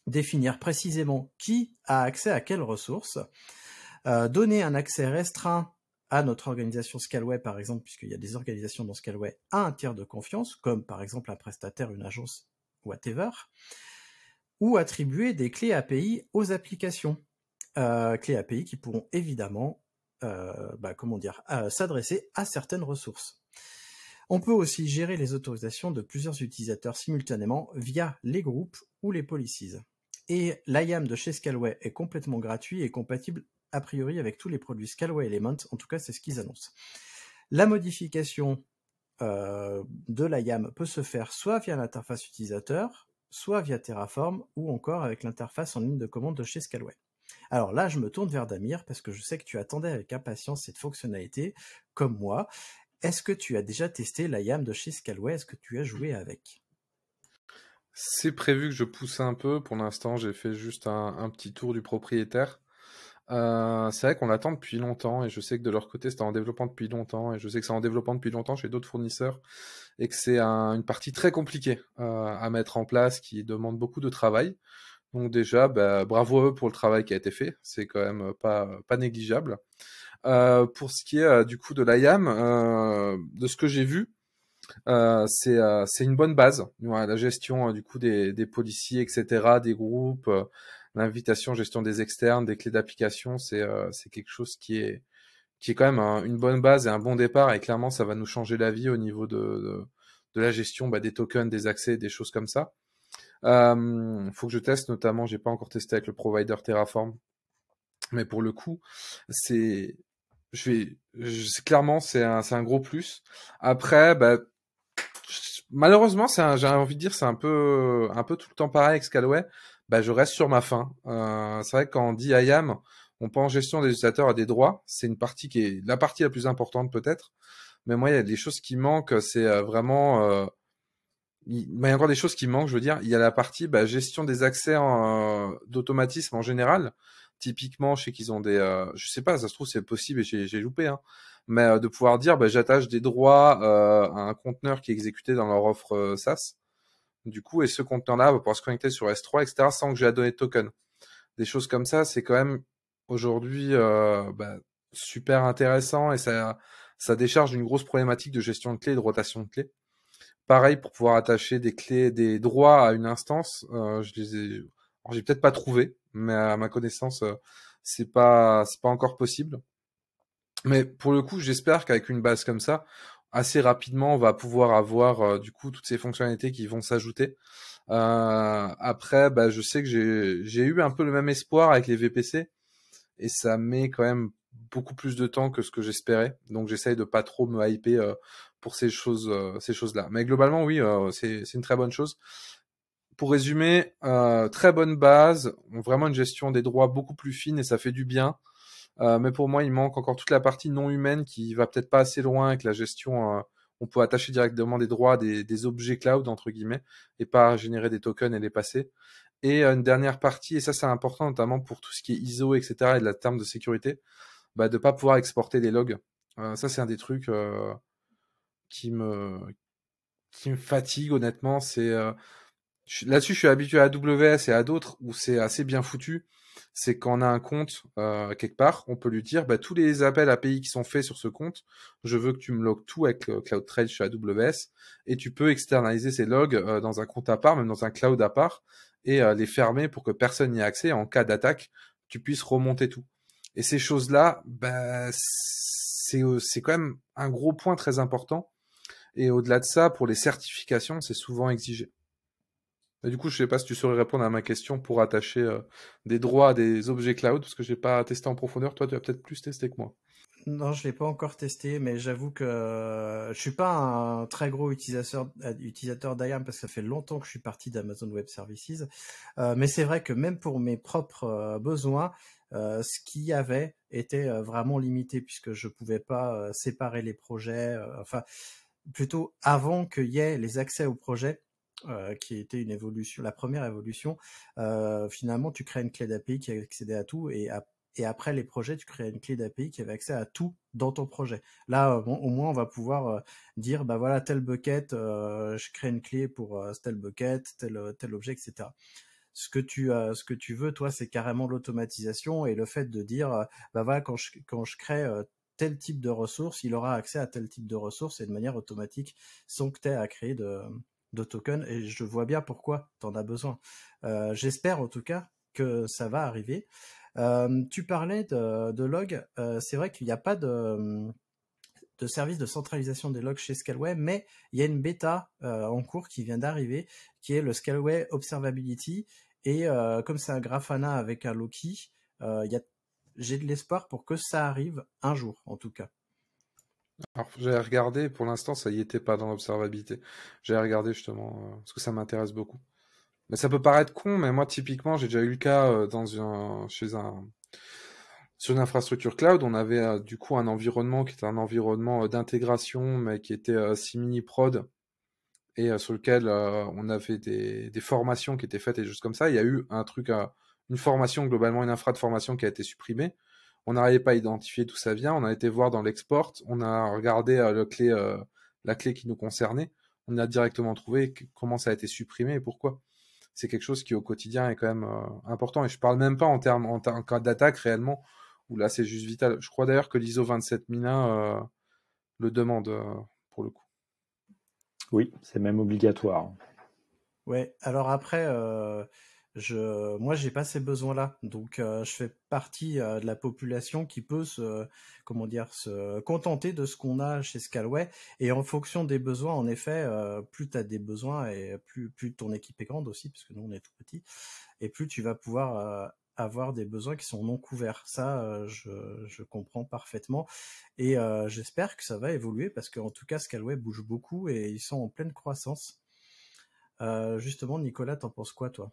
définir précisément qui a accès à quelles ressources, euh, donner un accès restreint à notre organisation Scalway, par exemple, puisqu'il y a des organisations dans Scalway à un tiers de confiance, comme par exemple un prestataire, une agence, whatever, ou attribuer des clés API aux applications. Euh, clés API qui pourront évidemment, euh, bah, comment dire, euh, s'adresser à certaines ressources. On peut aussi gérer les autorisations de plusieurs utilisateurs simultanément via les groupes ou les policies. Et l'IAM de chez Scalway est complètement gratuit et compatible a priori avec tous les produits Scalway Elements. en tout cas c'est ce qu'ils annoncent. La modification de l'IAM peut se faire soit via l'interface utilisateur, soit via Terraform ou encore avec l'interface en ligne de commande de chez Scalway. Alors là, je me tourne vers Damir parce que je sais que tu attendais avec impatience cette fonctionnalité, comme moi. Est-ce que tu as déjà testé la YAM de chez Scalway Est-ce que tu as joué avec C'est prévu que je pousse un peu. Pour l'instant, j'ai fait juste un, petit tour du propriétaire. Euh, c'est vrai qu'on l'attend depuis longtemps et je sais que de leur côté, c'était en développement depuis longtemps et je sais que c'est en développement depuis longtemps chez d'autres fournisseurs et que c'est une partie très compliquée euh, à mettre en place qui demande beaucoup de travail. Donc déjà, bah, bravo à eux pour le travail qui a été fait. C'est quand même pas, négligeable. Euh, pour ce qui est euh, du coup de l'IAM, de ce que j'ai vu, c'est une bonne base. la gestion du coup des, des policiers, etc., des groupes, l'invitation, gestion des externes, des clés d'application, c'est quelque chose qui est qui est quand même une bonne base et un bon départ. Et clairement, ça va nous changer la vie au niveau de, de, la gestion bah, des tokens, des accès, des choses comme ça. Euh, faut que je teste, notamment, j'ai pas encore testé avec le provider Terraform, mais pour le coup, c'est, je vais, clairement, c'est un, un gros plus. Après, bah, malheureusement, j'ai envie de dire, c'est un peu, un peu tout le temps pareil avec Scalway. Bah, je reste sur ma faim. Euh, c'est vrai que quand on dit IAM, on pense gestion des utilisateurs à des droits. C'est une partie qui est la partie la plus importante peut-être. Mais moi, il y a des choses qui manquent. C'est euh, vraiment. Euh, il, y a encore des choses qui manquent, je veux dire. Il y a la partie bah, gestion des accès euh, d'automatisme en général. Typiquement, je sais qu'ils ont des. Euh, je sais pas, ça se trouve, c'est possible et j'ai loupé. Hein. Mais de pouvoir dire, bah, j'attache des droits à un conteneur qui est exécuté dans leur offre SaaS. Du coup, et ce conteneur-là va pouvoir se connecter sur S3, etc., sans que j'ai à donner de token. Des choses comme ça, c'est quand même aujourd'hui bah, super intéressant et ça, ça décharge une grosse problématique de gestion de clés et de rotation de clés. Pareil, pour pouvoir attacher des clés, des droits à une instance, euh, je les ai, j'ai peut-être pas trouvé, mais à ma connaissance, c'est pas, c'est pas encore possible. Mais pour le coup, j'espère qu'avec une base comme ça, assez rapidement, on va pouvoir avoir du coup toutes ces fonctionnalités qui vont s'ajouter. après, bah, je sais que j'ai eu un peu le même espoir avec les VPC et ça met quand même beaucoup plus de temps que ce que j'espérais. Donc j'essaye de pas trop me hyper euh, pour ces choses, euh, ces choses-là. Mais globalement, oui, euh, c'est une très bonne chose. Pour résumer, très bonne base, vraiment une gestion des droits beaucoup plus fine et ça fait du bien. mais pour moi, il manque encore toute la partie non humaine qui va peut-être pas assez loin avec la gestion. on peut attacher directement des droits des, des objets cloud entre guillemets et pas générer des tokens et les passer. Et une dernière partie, et ça c'est important notamment pour tout ce qui est ISO, etc., et de la terme de sécurité, bah, de ne pas pouvoir exporter des logs. Euh, ça c'est un des trucs euh, qui, me, me fatigue honnêtement. Euh, là-dessus je suis habitué à AWS et à d'autres où c'est assez bien foutu. C'est quand on a un compte quelque part, on peut lui dire bah, tous les appels API qui sont faits sur ce compte, je veux que tu me logs tout avec CloudTrail chez AWS, et tu peux externaliser ces logs dans un compte à part, même dans un cloud à part et euh, les fermer pour que personne n'y ait accès. En cas d'attaque, tu puisses remonter tout. Et ces choses-là, bah, euh, c'est quand même un gros point très important. Et au-delà de ça, pour les certifications, c'est souvent exigé. du coup, je sais pas si tu saurais répondre à ma question pour attacher euh, des droits à des objets cloud, parce que j'ai pas testé en profondeur. Toi, tu as peut-être plus testé que moi. Non, je ne l'ai pas encore testé, mais j'avoue que euh, je ne suis pas un très gros utilisateur euh, utilisateur d'IAM parce que ça fait longtemps que je suis parti d'Amazon Web Services. Euh, mais c'est vrai que même pour mes propres besoins, ce qu'il y avait était vraiment limité puisque je ne pouvais pas séparer les projets. enfin, plutôt avant qu'il y ait les accès aux projets. qui était une évolution, la première évolution. finalement, tu crées une clé d'API qui accédait à tout et à et après les projets, tu crées une clé d'API qui avait accès à tout dans ton projet. Là, euh, au moins, on va pouvoir euh, dire, ben voilà, tel bucket, euh, je crée une clé pour tel bucket, tel, tel objet, etc ce que tu as, ce que tu veux toi c'est carrément l'automatisation et le fait de dire ben bah voilà quand je quand je crée tel type de ressources il aura accès à tel type de ressources et de manière automatique sans que tu aies à créer de de token et je vois bien pourquoi tu en as besoin j'espère en tout cas que ça va arriver euh, tu parlais de, logs, log. Euh, c'est vrai qu'il n'y a pas de service de centralisation des logs chez Scaleway, mais il y a une bêta euh, en cours qui vient d'arriver, qui est le Scaleway Observability. Et comme c'est un Grafana avec un Loki, j'ai de l'espoir pour que ça arrive un jour, en tout cas. Alors, j'ai regardé, pour l'instant, ça n'y était pas dans l'observabilité. J'ai regardé justement, parce que ça m'intéresse beaucoup ça peut paraître con, mais moi, typiquement, j'ai déjà eu le cas euh, dans un, chez un, sur une infrastructure cloud, on avait euh, du coup un environnement qui était un environnement euh, d'intégration, mais qui était si mini prod et sur lequel on avait des, formations qui étaient faites et juste comme ça. Il y a eu un truc, une formation, globalement une infra de formation qui a été supprimée. On n'arrivait pas à identifier d'où ça vient. On a été voir dans l'export, on a regardé la clé qui nous concernait. On a directement trouvé comment ça a été supprimé et pourquoi c'est quelque chose qui au quotidien est quand même euh, important. Et je parle même pas en termes en, cas d'attaque réellement, où là c'est juste vital. Je crois d'ailleurs que l'ISO 27001 euh, le demande euh, pour le coup. Oui, c'est même obligatoire. Ouais, alors après, je, moi, j'ai pas ces besoins-là, donc euh, je fais partie euh, de la population qui peut se, comment dire, se contenter de ce qu'on a chez Scalway. Et en fonction des besoins, en effet, euh, plus tu as des besoins et plus, plus ton équipe est grande aussi, parce que nous on est tout petit, et plus tu vas pouvoir avoir des besoins qui sont non couverts. Ça, je, je comprends parfaitement. Et j'espère que ça va évoluer, parce qu'en tout cas, Scalway bouge beaucoup et ils sont en pleine croissance. justement, Nicolas, t'en penses quoi, toi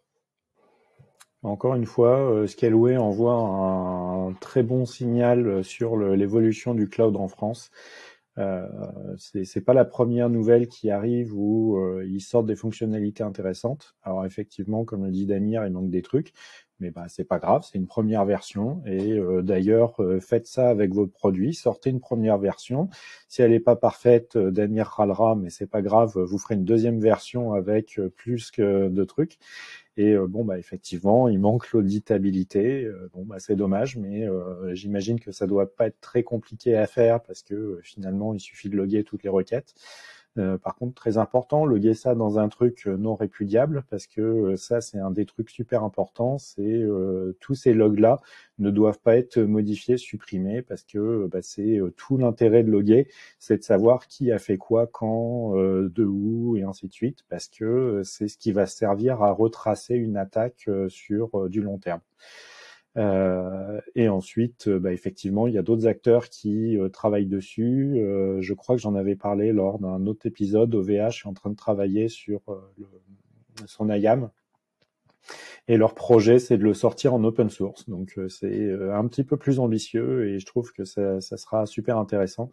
encore une fois, euh, Scaleway envoie un très bon signal euh, sur l'évolution du cloud en France. Euh, c'est pas la première nouvelle qui arrive où euh, ils sortent des fonctionnalités intéressantes. Alors effectivement, comme le dit Damir, il manque des trucs, mais bah c'est pas grave, c'est une première version. Et d'ailleurs, faites ça avec vos produits, sortez une première version. Si elle n'est pas parfaite, Damir râlera, mais c'est pas grave, vous ferez une deuxième version avec plus que de trucs. Et euh, bon, bah, effectivement, il manque l'auditabilité. Euh, bon, bah, c'est dommage, mais euh, j'imagine que ça doit pas être très compliqué à faire parce que finalement, il suffit de loguer toutes les requêtes. Euh, par contre, très important, loguer ça dans un truc euh, non répudiable, parce que euh, ça, c'est un des trucs super importants, c'est tous ces logs-là ne doivent pas être modifiés, supprimés, parce que bah, c'est tout l'intérêt de loguer, c'est de savoir qui a fait quoi, quand, de où, et ainsi de suite, parce que c'est ce qui va servir à retracer une attaque sur du long terme. Euh, et ensuite, euh, bah, effectivement, il y a d'autres acteurs qui euh, travaillent dessus. je crois que j'en avais parlé lors d'un autre épisode. OVH est en train de travailler sur son IAM et leur projet, c'est de le sortir en open source. Donc euh, c'est euh, un petit peu plus ambitieux et je trouve que ça, sera super intéressant.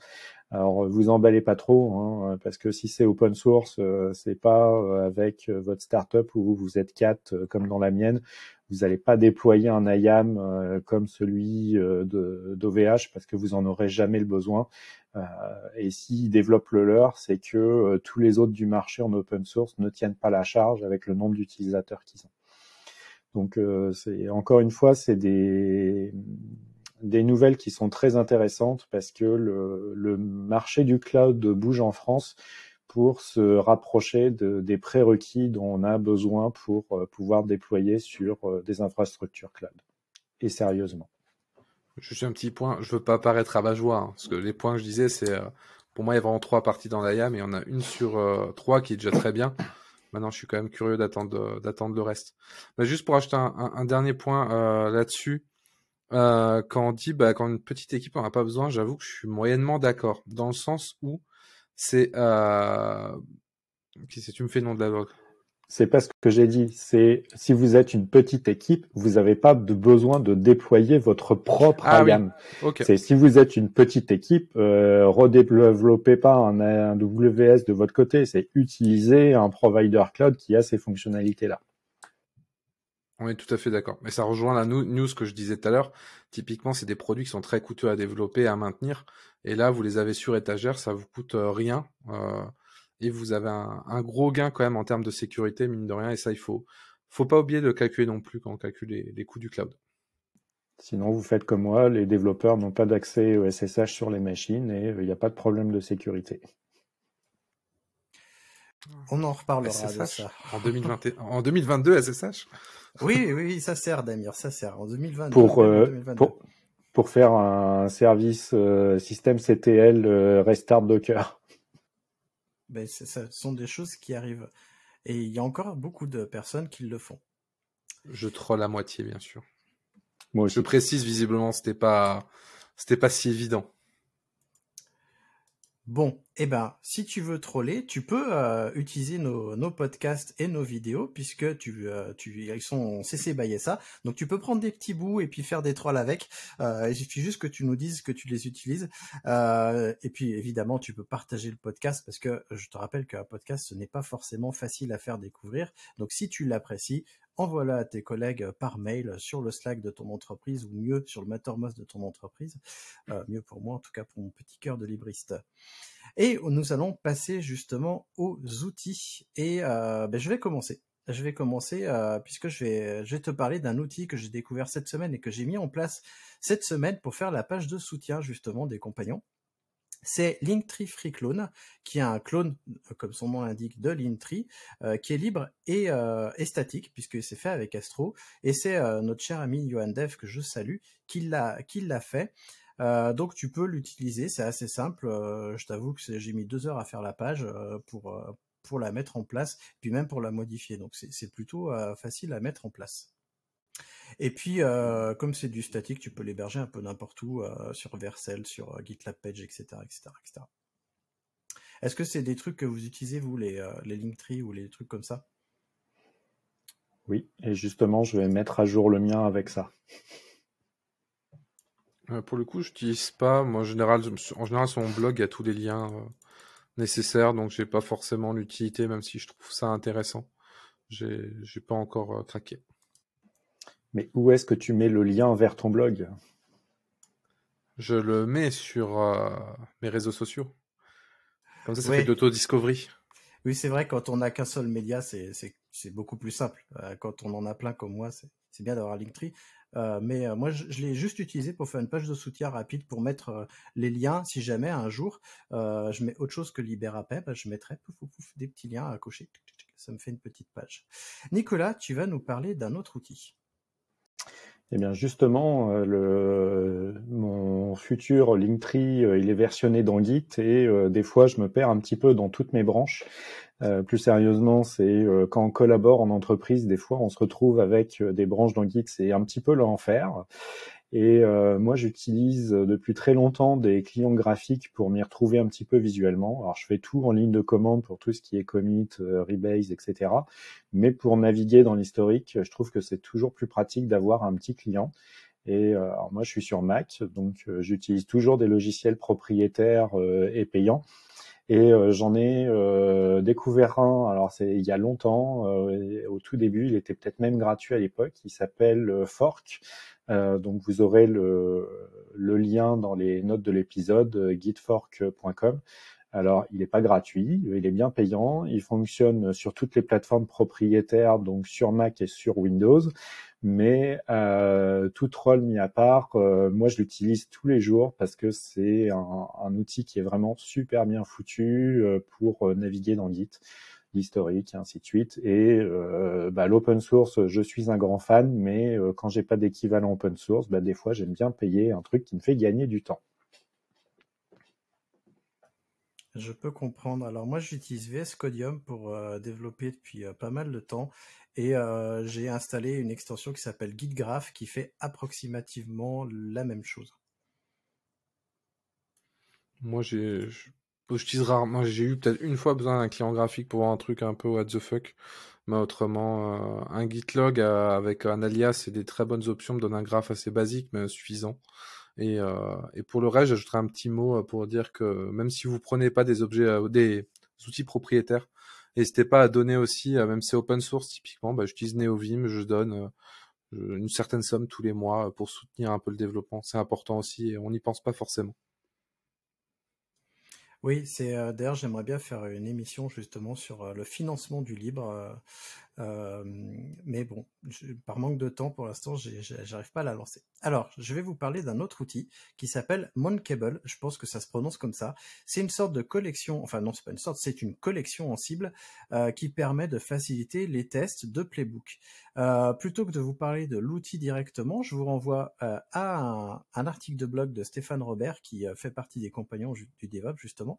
Alors euh, vous emballez pas trop, hein, parce que si c'est open source, c'est pas avec votre startup où vous, êtes quatre comme dans la mienne. Vous n'allez pas déployer un IAM comme celui de d'OVH parce que vous en aurez jamais le besoin. et s'ils développent le leur, c'est que tous les autres du marché en open source ne tiennent pas la charge avec le nombre d'utilisateurs qu'ils ont. Donc, euh, encore une fois, c'est des nouvelles qui sont très intéressantes parce que le, marché du cloud bouge en France pour se rapprocher des prérequis dont on a besoin pour euh, pouvoir déployer sur euh, des infrastructures cloud. Et sérieusement. Juste un petit point, je veux pas paraître à joie, hein, parce que les points que je disais, c'est pour moi il y a vraiment trois parties dans mais il y en a une sur trois qui est déjà très bien. Maintenant, je suis quand même curieux d'attendre, euh, le reste. Bah, juste pour acheter un, dernier point euh, là-dessus, euh, quand on dit bah, quand une petite équipe n'en a pas besoin, j'avoue que je suis moyennement d'accord. Dans le sens où c'est. Qui c'est Tu me fais le nom de la vogue c'est pas ce que j'ai dit. C'est si vous êtes une petite équipe, vous n'avez pas de besoin de déployer votre propre ah IAM. C'est si vous êtes une petite équipe, euh, redéveloppez pas un, AWS de votre côté. C'est utiliser un provider cloud qui a ces fonctionnalités là. On est tout à fait d'accord. Mais ça rejoint la news que je disais tout à l'heure. Typiquement, c'est des produits qui sont très coûteux à développer, à maintenir. Et là, vous les avez sur étagère, ça vous coûte euh, rien. Euh, et vous avez un, gros gain quand même en termes de sécurité, mine de rien, et ça, il faut, faut pas oublier de calculer non plus quand on calcule les, coûts du cloud. Sinon, vous faites comme moi, les développeurs n'ont pas d'accès au SSH sur les machines et euh, il n'y a pas de problème de sécurité. On en reparlera de ça. En, 2022, SSH Oui, oui, ça sert, Damir, ça sert. En 2022. Euh, pour, pour, faire un service euh, système CTL restart Docker. Ben, ce sont des choses qui arrivent. Et il y a encore beaucoup de personnes qui le font. Je troll à moitié, bien sûr. Moi Je précise, visiblement, c'était pas, c'était pas si évident. Bon, eh ben, si tu veux troller, tu peux euh, utiliser nos, nos, podcasts et nos vidéos puisque tu, euh, tu ils sont CC by ça. Donc tu peux prendre des petits bouts et puis faire des trolls avec. Euh, il suffit juste que tu nous dises que tu les utilises. Euh, et puis évidemment, tu peux partager le podcast parce que je te rappelle qu'un podcast ce n'est pas forcément facile à faire découvrir. Donc si tu l'apprécies, envoie-la à tes collègues euh, par mail euh, sur le Slack de ton entreprise ou mieux sur le Mattermost de ton entreprise. Euh, mieux pour moi, en tout cas pour mon petit cœur de libriste. Et nous allons passer justement aux outils. Et ben, je vais commencer. Je vais commencer puisque je vais, je vais te parler d'un outil que j'ai découvert cette semaine et que j'ai mis en place cette semaine pour faire la page de soutien justement des compagnons c'est Linktree Free Clone, qui est un clone, euh, comme son nom l'indique, de Linktree, euh, qui est libre euh, et, statique, puisque c'est fait avec Astro. Et c'est notre cher ami Johan Dev, que je salue, qui l'a, fait. donc tu peux l'utiliser, c'est assez simple. je t'avoue que j'ai mis deux heures à faire la page pour la mettre en place, puis même pour la modifier. Donc c'est plutôt facile à mettre en place. Et puis, euh, comme c'est du statique, tu peux l'héberger un peu n'importe où, euh, sur Vercel, sur euh, GitLab Page, etc. etc., etc. Est-ce que c'est des trucs que vous utilisez, vous, les, Linktree ou les trucs comme ça Oui, et justement, je vais mettre à jour le mien avec ça. Pour le coup, je n'utilise pas. Moi, en général, en général, sur mon blog, il y a tous les liens nécessaires, donc je n'ai pas forcément l'utilité, même si je trouve ça intéressant. je n'ai pas encore craqué. Mais où est-ce que tu mets le lien vers ton blog Je le mets sur euh, mes réseaux sociaux. Comme ça, ça fait de discovery Oui, c'est vrai, quand on n'a qu'un seul média, c'est beaucoup plus simple. Euh, quand on en a plein comme moi, c'est bien d'avoir Linktree. Euh, mais moi, je, l'ai juste utilisé pour faire une page de soutien rapide pour mettre les liens. Si jamais un jour je mets autre chose que Libérapay, je mettrai des petits liens à cocher. Ça me fait une petite page. Nicolas, tu vas nous parler d'un autre outil. Eh bien justement, euh, le, mon futur Linktree, euh, il est versionné dans Git et euh, des fois je me perds un petit peu dans toutes mes branches. plus sérieusement, c'est quand on collabore en entreprise, des fois on se retrouve avec des branches dans Git, c'est un petit peu l'enfer. Et euh, moi, j'utilise euh, depuis très longtemps des clients graphiques pour m'y retrouver un petit peu visuellement. Alors, je fais tout en ligne de commande pour tout ce qui est commit, euh, rebase, etc. Mais pour naviguer dans l'historique, je trouve que c'est toujours plus pratique d'avoir un petit client. Et moi, je suis sur Mac, donc j'utilise toujours des logiciels propriétaires et payants. Et euh, j'en ai euh, découvert un, alors c'est il y a longtemps, euh, au tout début, il était peut-être même gratuit à l'époque, il s'appelle Fork. donc vous aurez le, lien dans les notes de l'épisode, guidefork.com. Alors, il n'est pas gratuit, il est bien payant, il fonctionne sur toutes les plateformes propriétaires, donc sur Mac et sur Windows. Mais euh, tout troll mis à part, euh, moi je l'utilise tous les jours parce que c'est un, outil qui est vraiment super bien foutu euh, pour naviguer dans Git, l'historique et ainsi de suite. Et bah, l'open source, je suis un grand fan, mais quand j'ai pas d'équivalent open source, bah, des fois j'aime bien payer un truc qui me fait gagner du temps. Je peux comprendre. Alors moi, j'utilise VS Codium pour euh, développer depuis euh, pas mal de temps et euh, j'ai installé une extension qui s'appelle GitGraph qui fait approximativement la même chose. Moi, j'ai, j'utilise rarement. J'ai eu peut-être une fois besoin d'un client graphique pour voir un truc un peu what the fuck, mais autrement, un Gitlog avec un alias et des très bonnes options me donne un graphe assez basique mais suffisant. Euh, et, pour le reste, j'ajouterai un petit mot euh, pour dire que même si vous prenez pas des objets, euh, des outils propriétaires, n'hésitez pas à donner aussi, même si c'est open source typiquement, bah, j'utilise NeoVim, je donne une certaine somme tous les mois pour soutenir un peu le développement. C'est important aussi et on n'y pense pas forcément. Oui, c'est d'ailleurs j'aimerais bien faire une émission justement sur le financement du libre mais bon, par manque de temps pour l'instant, j'arrive pas à la lancer. Alors, je vais vous parler d'un autre outil qui s'appelle Moncable. Je pense que ça se prononce comme ça. C'est une sorte de collection, enfin non, c'est pas une sorte, c'est une collection en cible euh, qui permet de faciliter les tests de playbook. Euh, plutôt que de vous parler de l'outil directement, je vous renvoie euh, à un, article de blog de Stéphane Robert qui fait partie des compagnons du DevOps justement.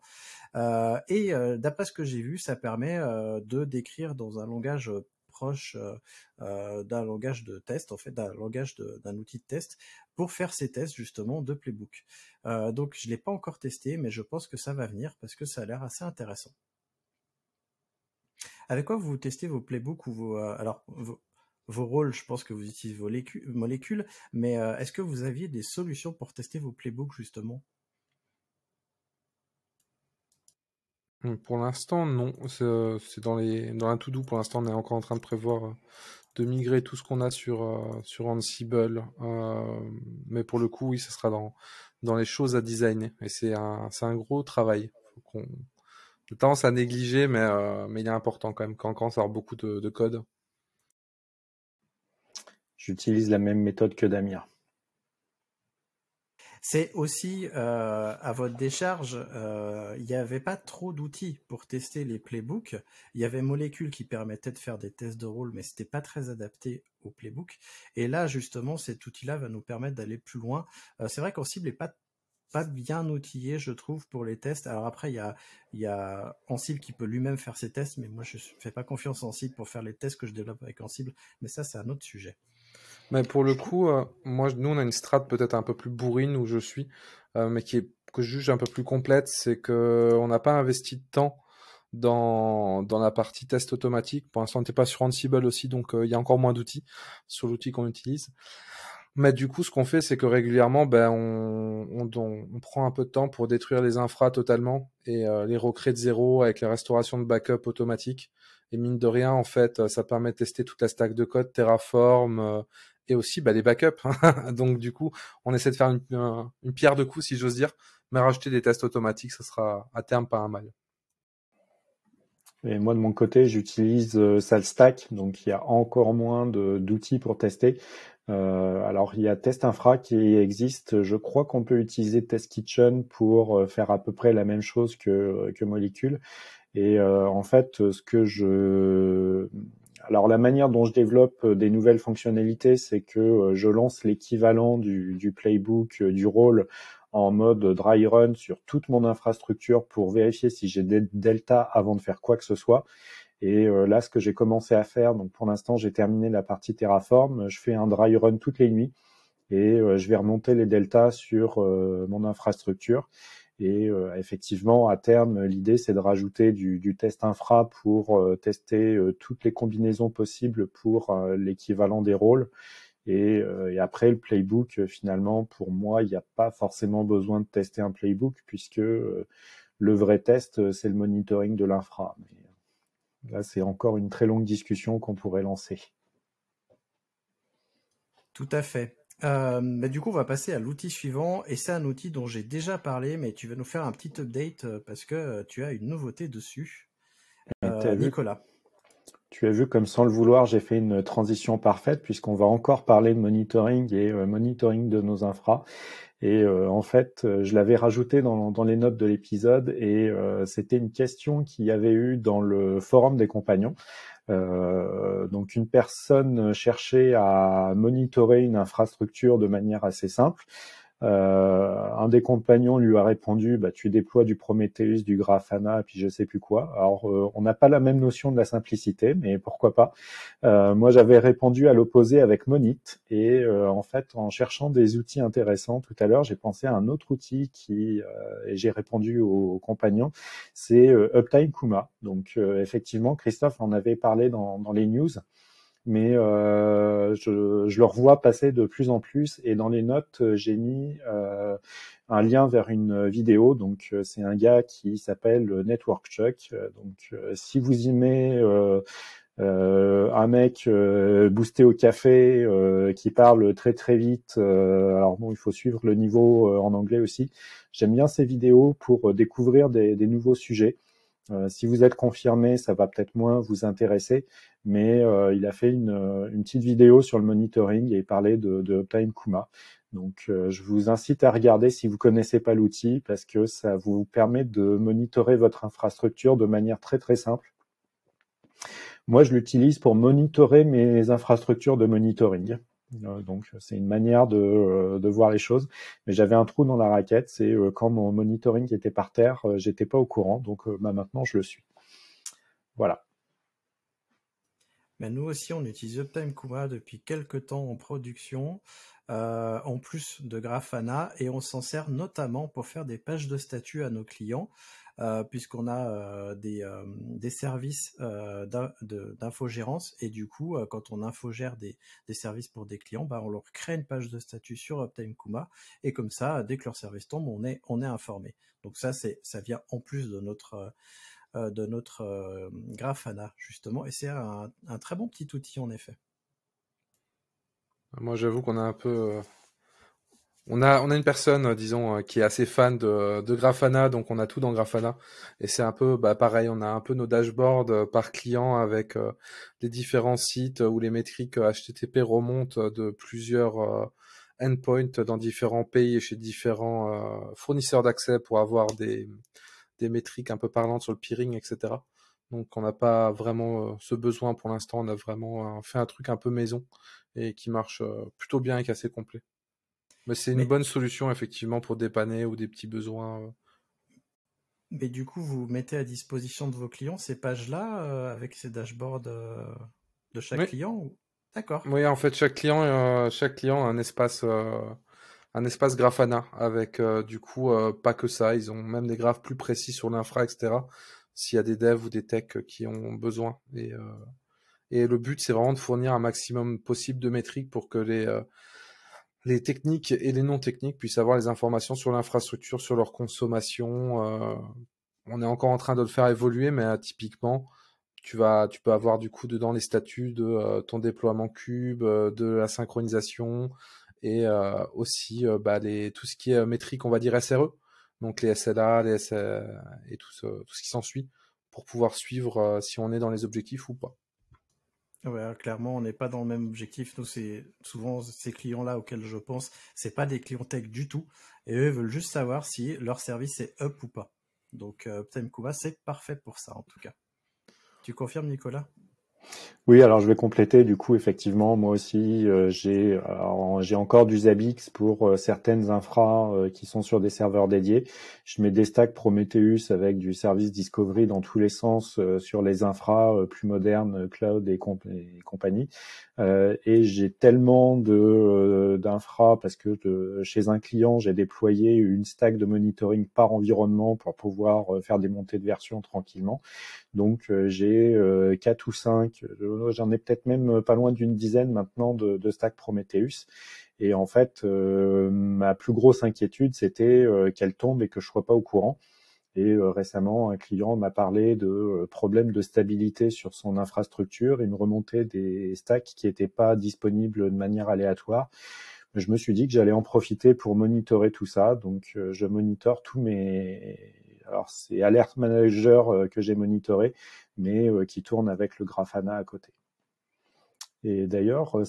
et d'après ce que j'ai vu, ça permet de décrire dans un langage euh, euh, d'un langage de test, en fait, d'un langage d'un outil de test pour faire ces tests justement de playbook. Euh, donc je l'ai pas encore testé, mais je pense que ça va venir parce que ça a l'air assez intéressant. Avec quoi vous testez vos playbooks ou alors vos, vos rôles, je pense que vous utilisez vos molécules, mais est-ce que vous aviez des solutions pour tester vos playbooks justement pour l'instant, non. Euh, c'est dans, les, dans la to-do. Pour l'instant, on est encore en train de prévoir euh, de migrer tout ce qu'on a sur, euh, sur Ansible. mais pour le coup, oui, ce sera dans, dans les choses à designer. Et c'est un, gros travail. on a tendance à négliger, mais, mais il est important quand même quand on ça beaucoup de, de code. J'utilise la même méthode que Damir. C'est aussi, euh, à votre décharge, euh, il n'y avait pas trop d'outils pour tester les playbooks. Il y avait molécules qui permettait de faire des tests de rôle, mais ce n'était pas très adapté au playbook. Et là, justement, cet outil-là va nous permettre d'aller plus loin. Euh, c'est vrai qu'en cible n'est pas bien outillé, je trouve, pour les tests. Alors après, il y a, il y qui peut lui-même faire ses tests, mais moi, je ne fais pas confiance en Ansible pour faire les tests que je développe avec Ansible. Mais ça, c'est un autre sujet. Mais pour le coup, euh, moi, nous, on a une strate peut-être un peu plus bourrine où je suis, euh, mais qui est, que je juge un peu plus complète, c'est qu'on n'a pas investi de temps dans, dans la partie test automatique. Pour l'instant, on n'était pas sur Ansible aussi, donc euh, il y a encore moins d'outils sur l'outil qu'on utilise. Mais du coup, ce qu'on fait, c'est que régulièrement, ben, on, on, prend un peu de temps pour détruire les infras totalement et les recréer de zéro avec la restauration de backup automatique. Et mine de rien, en fait, ça permet de tester toute la stack de code, Terraform, et aussi bah, des backups. Hein. Donc du coup, on essaie de faire une, pierre de coup, si j'ose dire, mais rajouter des tests automatiques, ce sera à terme pas un mal. Et moi, de mon côté, j'utilise euh, SaltStack. donc il y a encore moins d'outils pour tester. Euh, alors, il y a Testinfra qui existe. Je crois qu'on peut utiliser Test Kitchen pour euh, faire à peu près la même chose que, que Molecule. Et en fait, ce que je alors la manière dont je développe euh, des nouvelles fonctionnalités, c'est que euh, je lance l'équivalent du, playbook euh, du rôle en mode dry run sur toute mon infrastructure pour vérifier si j'ai des deltas avant de faire quoi que ce soit. Et là, ce que j'ai commencé à faire, donc pour l'instant, j'ai terminé la partie Terraform. Je fais un dry run toutes les nuits et je vais remonter les deltas sur mon infrastructure. Et euh, effectivement, à terme, l'idée, c'est de rajouter du, test infra pour euh, tester euh, toutes les combinaisons possibles pour l'équivalent des rôles. Et, après, le playbook, finalement, pour moi, il n'y a pas forcément besoin de tester un playbook puisque le vrai test, c'est le monitoring de l'infra. là, c'est encore une très longue discussion qu'on pourrait lancer. Tout à fait. Euh, bah, du coup, on va passer à l'outil suivant, et c'est un outil dont j'ai déjà parlé, mais tu vas nous faire un petit update euh, parce que euh, tu as une nouveauté dessus. Nicolas. tu as vu comme sans le vouloir, j'ai fait une transition parfaite puisqu'on va encore parler de monitoring et monitoring de nos infras. Et en fait, je l'avais rajouté dans, dans, les notes de l'épisode et c'était une question qu'il y avait eu dans le forum des compagnons. Euh, donc une personne cherchait à monitorer une infrastructure de manière assez simple euh, un des compagnons lui a répondu bah, Tu déploies du Prometheus, du Grafana, puis je sais plus quoi. Alors, euh, on n'a pas la même notion de la simplicité, mais pourquoi pas euh, Moi, j'avais répondu à l'opposé avec Monit. Et en fait, en cherchant des outils intéressants tout à l'heure, j'ai pensé à un autre outil qui, et j'ai répondu aux compagnons, c'est Uptime Kuma. Donc, effectivement, Christophe en avait parlé dans les news mais euh, je, je, le revois passer de plus en plus. Et dans les notes, euh, j'ai mis euh, un lien vers une vidéo. Donc, c'est un gars qui s'appelle Network Chuck. Donc, si vous y mettez un mec boosté au café qui parle très très vite. alors bon, il faut suivre le niveau en anglais aussi. J'aime bien ces vidéos pour découvrir des, des nouveaux sujets. si vous êtes confirmé, ça va peut-être moins vous intéresser, mais euh, il a fait euh, une, petite vidéo sur le monitoring et il parlait de, de Kuma. Donc, euh, je vous incite à regarder si vous connaissez pas l'outil parce que ça vous permet de monitorer votre infrastructure de manière très très simple. Moi, je l'utilise pour monitorer mes infrastructures de monitoring. donc, c'est une manière de, voir les choses. Mais j'avais un trou dans la raquette. C'est quand mon monitoring était par terre, j'étais pas au courant. Donc, bah, maintenant, je le suis. Voilà mais nous aussi on utilise Uptime Kuma depuis quelques temps en production, euh, en plus de Grafana, et on s'en sert notamment pour faire des pages de statut à nos clients, euh, puisqu'on a euh, des, des services d'infogérance, et du coup quand on infogère des, des services pour des clients, bah, on leur crée une page de statut sur Uptime Kuma, et comme ça, dès que leur service tombe, on est, on est informé. Donc ça, c'est ça vient en plus de notre euh, de notre euh, Grafana, justement. Et c'est un, très bon petit outil, en effet. Moi, j'avoue qu'on a un peu... Euh, on a, on a une personne, disons, qui est assez fan de, Grafana, donc on a tout dans Grafana. Et c'est un peu bah, pareil, on a un peu nos dashboards par client avec les différents sites où les métriques HTTP remontent de plusieurs endpoints dans différents pays et chez différents fournisseurs d'accès pour avoir des, des métriques un peu parlantes sur le peering, etc. Donc on n'a pas vraiment euh, ce besoin pour l'instant. On a vraiment fait un truc un peu maison et qui marche euh, plutôt bien et qui assez complet. Mais c'est une bonne solution effectivement pour dépanner ou des petits besoins. Euh. Mais du coup, vous mettez à disposition de vos clients ces pages-là avec ces dashboards de chaque client D'accord. Oui, en fait, chaque client, chaque client a un espace un espace Grafana avec euh, du coup euh, pas que ça, ils ont même des graphes plus précis sur l'infra, etc. S'il y a des devs ou des techs qui ont besoin. Et, euh, et le but, c'est vraiment de fournir un maximum possible de métriques pour que les, les techniques et les non techniques puissent avoir les informations sur l'infrastructure, sur leur consommation. on est encore en train de le faire évoluer, mais typiquement, tu vas, tu peux avoir du coup dedans les statuts de ton déploiement cube, de la synchronisation, et euh, aussi euh, bah, tout ce qui est euh, métrique, on va dire SRE, donc les SLA, les et tout ce, qui s'ensuit pour pouvoir suivre si on est dans les objectifs ou pas. Ah bah, clairement, on n'est pas dans le même objectif. Nous, c'est souvent ces clients-là auxquels je pense, c'est pas des clients tech du tout, et eux veulent juste savoir si leur service est up ou pas. Donc, euh, c'est parfait pour ça en tout cas. Tu confirmes, Nicolas oui, alors je vais compléter. Du coup, effectivement, moi aussi, euh, j'ai encore du Zabbix pour euh, certaines infra euh, qui sont sur des serveurs dédiés. Je mets des stacks Prometheus avec du service Discovery dans tous les sens sur les infra plus modernes, cloud et, compagnie. et j'ai tellement de d'infra parce que chez un client, j'ai déployé une stack de monitoring par environnement pour pouvoir faire des montées de version tranquillement. Donc j'ai quatre ou cinq Hein, j'en ai peut-être même euh, pas loin d'une dizaine maintenant de, stacks Prometheus. Et en fait, euh, ma plus grosse inquiétude, c'était euh, qu'elle tombe et que je sois pas au courant. Et récemment, un client m'a parlé de problèmes de stabilité sur son infrastructure. Il me remontait des stacks qui n'étaient pas disponibles de manière aléatoire. Je me suis dit que j'allais en profiter pour monitorer tout ça. Donc, je monitore tous mes alors c'est Alert Manager euh, que j'ai monitoré, mais euh, qui tourne avec le Grafana à côté. Et d'ailleurs, euh,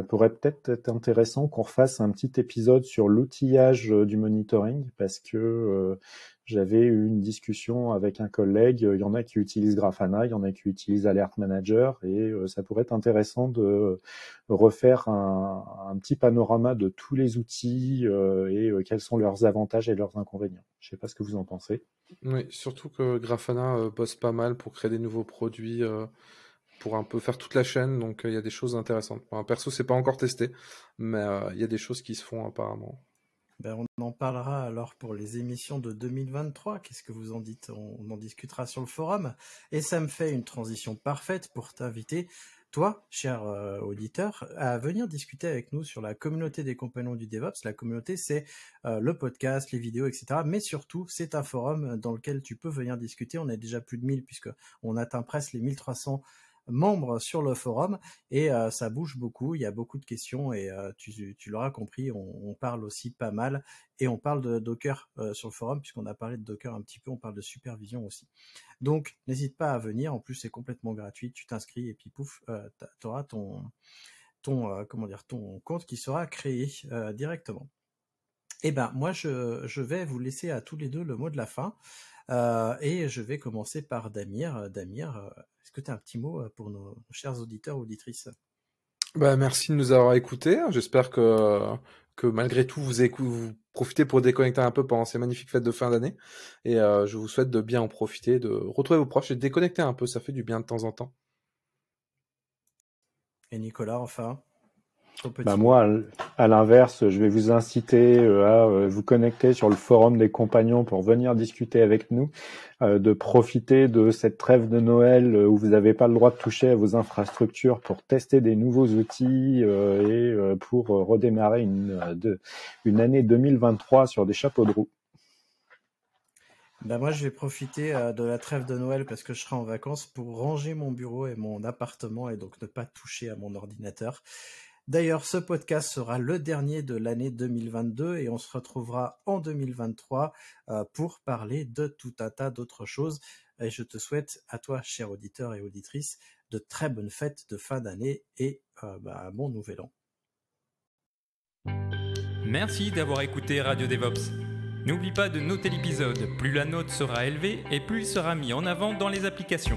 ça pourrait peut-être être intéressant qu'on fasse un petit épisode sur l'outillage euh, du monitoring, parce que euh, j'avais eu une discussion avec un collègue, il y en a qui utilisent Grafana, il y en a qui utilisent Alert Manager, et ça pourrait être intéressant de refaire un, petit panorama de tous les outils et quels sont leurs avantages et leurs inconvénients. Je ne sais pas ce que vous en pensez. Oui, surtout que Grafana bosse pas mal pour créer des nouveaux produits pour un peu faire toute la chaîne. Donc euh, il y a des choses intéressantes. Un perso, c'est pas encore testé, mais euh, il y a des choses qui se font apparemment. Ben, on en parlera alors pour les émissions de 2023. Qu'est-ce que vous en dites on, en discutera sur le forum. Et ça me fait une transition parfaite pour t'inviter, toi, cher euh, auditeur, à venir discuter avec nous sur la communauté des compagnons du DevOps. La communauté, c'est le podcast, les vidéos, etc. Mais surtout, c'est un forum dans lequel tu peux venir discuter. On est déjà plus de 1000 puisque on atteint presque les 1300 membres sur le forum et euh, ça bouge beaucoup, il y a beaucoup de questions et euh, tu, l'auras compris, on, parle aussi pas mal et on parle de Docker euh, sur le forum puisqu'on a parlé de Docker un petit peu, on parle de supervision aussi. Donc n'hésite pas à venir, en plus c'est complètement gratuit, tu t'inscris et puis pouf, tu auras ton ton comment dire ton compte qui sera créé directement. et eh ben, moi, je, vais vous laisser à tous les deux le mot de la fin. et je vais commencer par Damir. Damir, un petit mot euh, pour nos, chers auditeurs, auditrices bah, Merci de nous avoir écoutés. J'espère que, que malgré tout, vous, profitez pour déconnecter un peu pendant ces magnifiques fêtes de fin d'année. Et euh, je vous souhaite de bien en profiter, de retrouver vos proches et de déconnecter un peu. Ça fait du bien de temps en temps. Et Nicolas, enfin bah, moi, à l'inverse, je vais vous inciter euh, à euh, vous connecter sur le forum des compagnons pour venir discuter avec nous, euh, de profiter de cette trêve de Noël où vous n'avez pas le droit de toucher à vos infrastructures pour tester des nouveaux outils et pour redémarrer une, une année 2023 sur des chapeaux de roue. Bah, moi, je vais profiter de la trêve de Noël parce que je serai en vacances pour ranger mon bureau et mon appartement et donc ne pas toucher à mon ordinateur D'ailleurs, ce podcast sera le dernier de l'année 2022 et on se retrouvera en 2023 euh, pour parler de tout un tas d'autres choses. Et je te souhaite à toi, cher auditeur et auditrice, de très bonnes fêtes de fin d'année et euh, bah, un bon nouvel an. Merci d'avoir écouté Radio DevOps. N'oublie pas de noter l'épisode, plus la note sera élevée et plus il sera mis en avant dans les applications.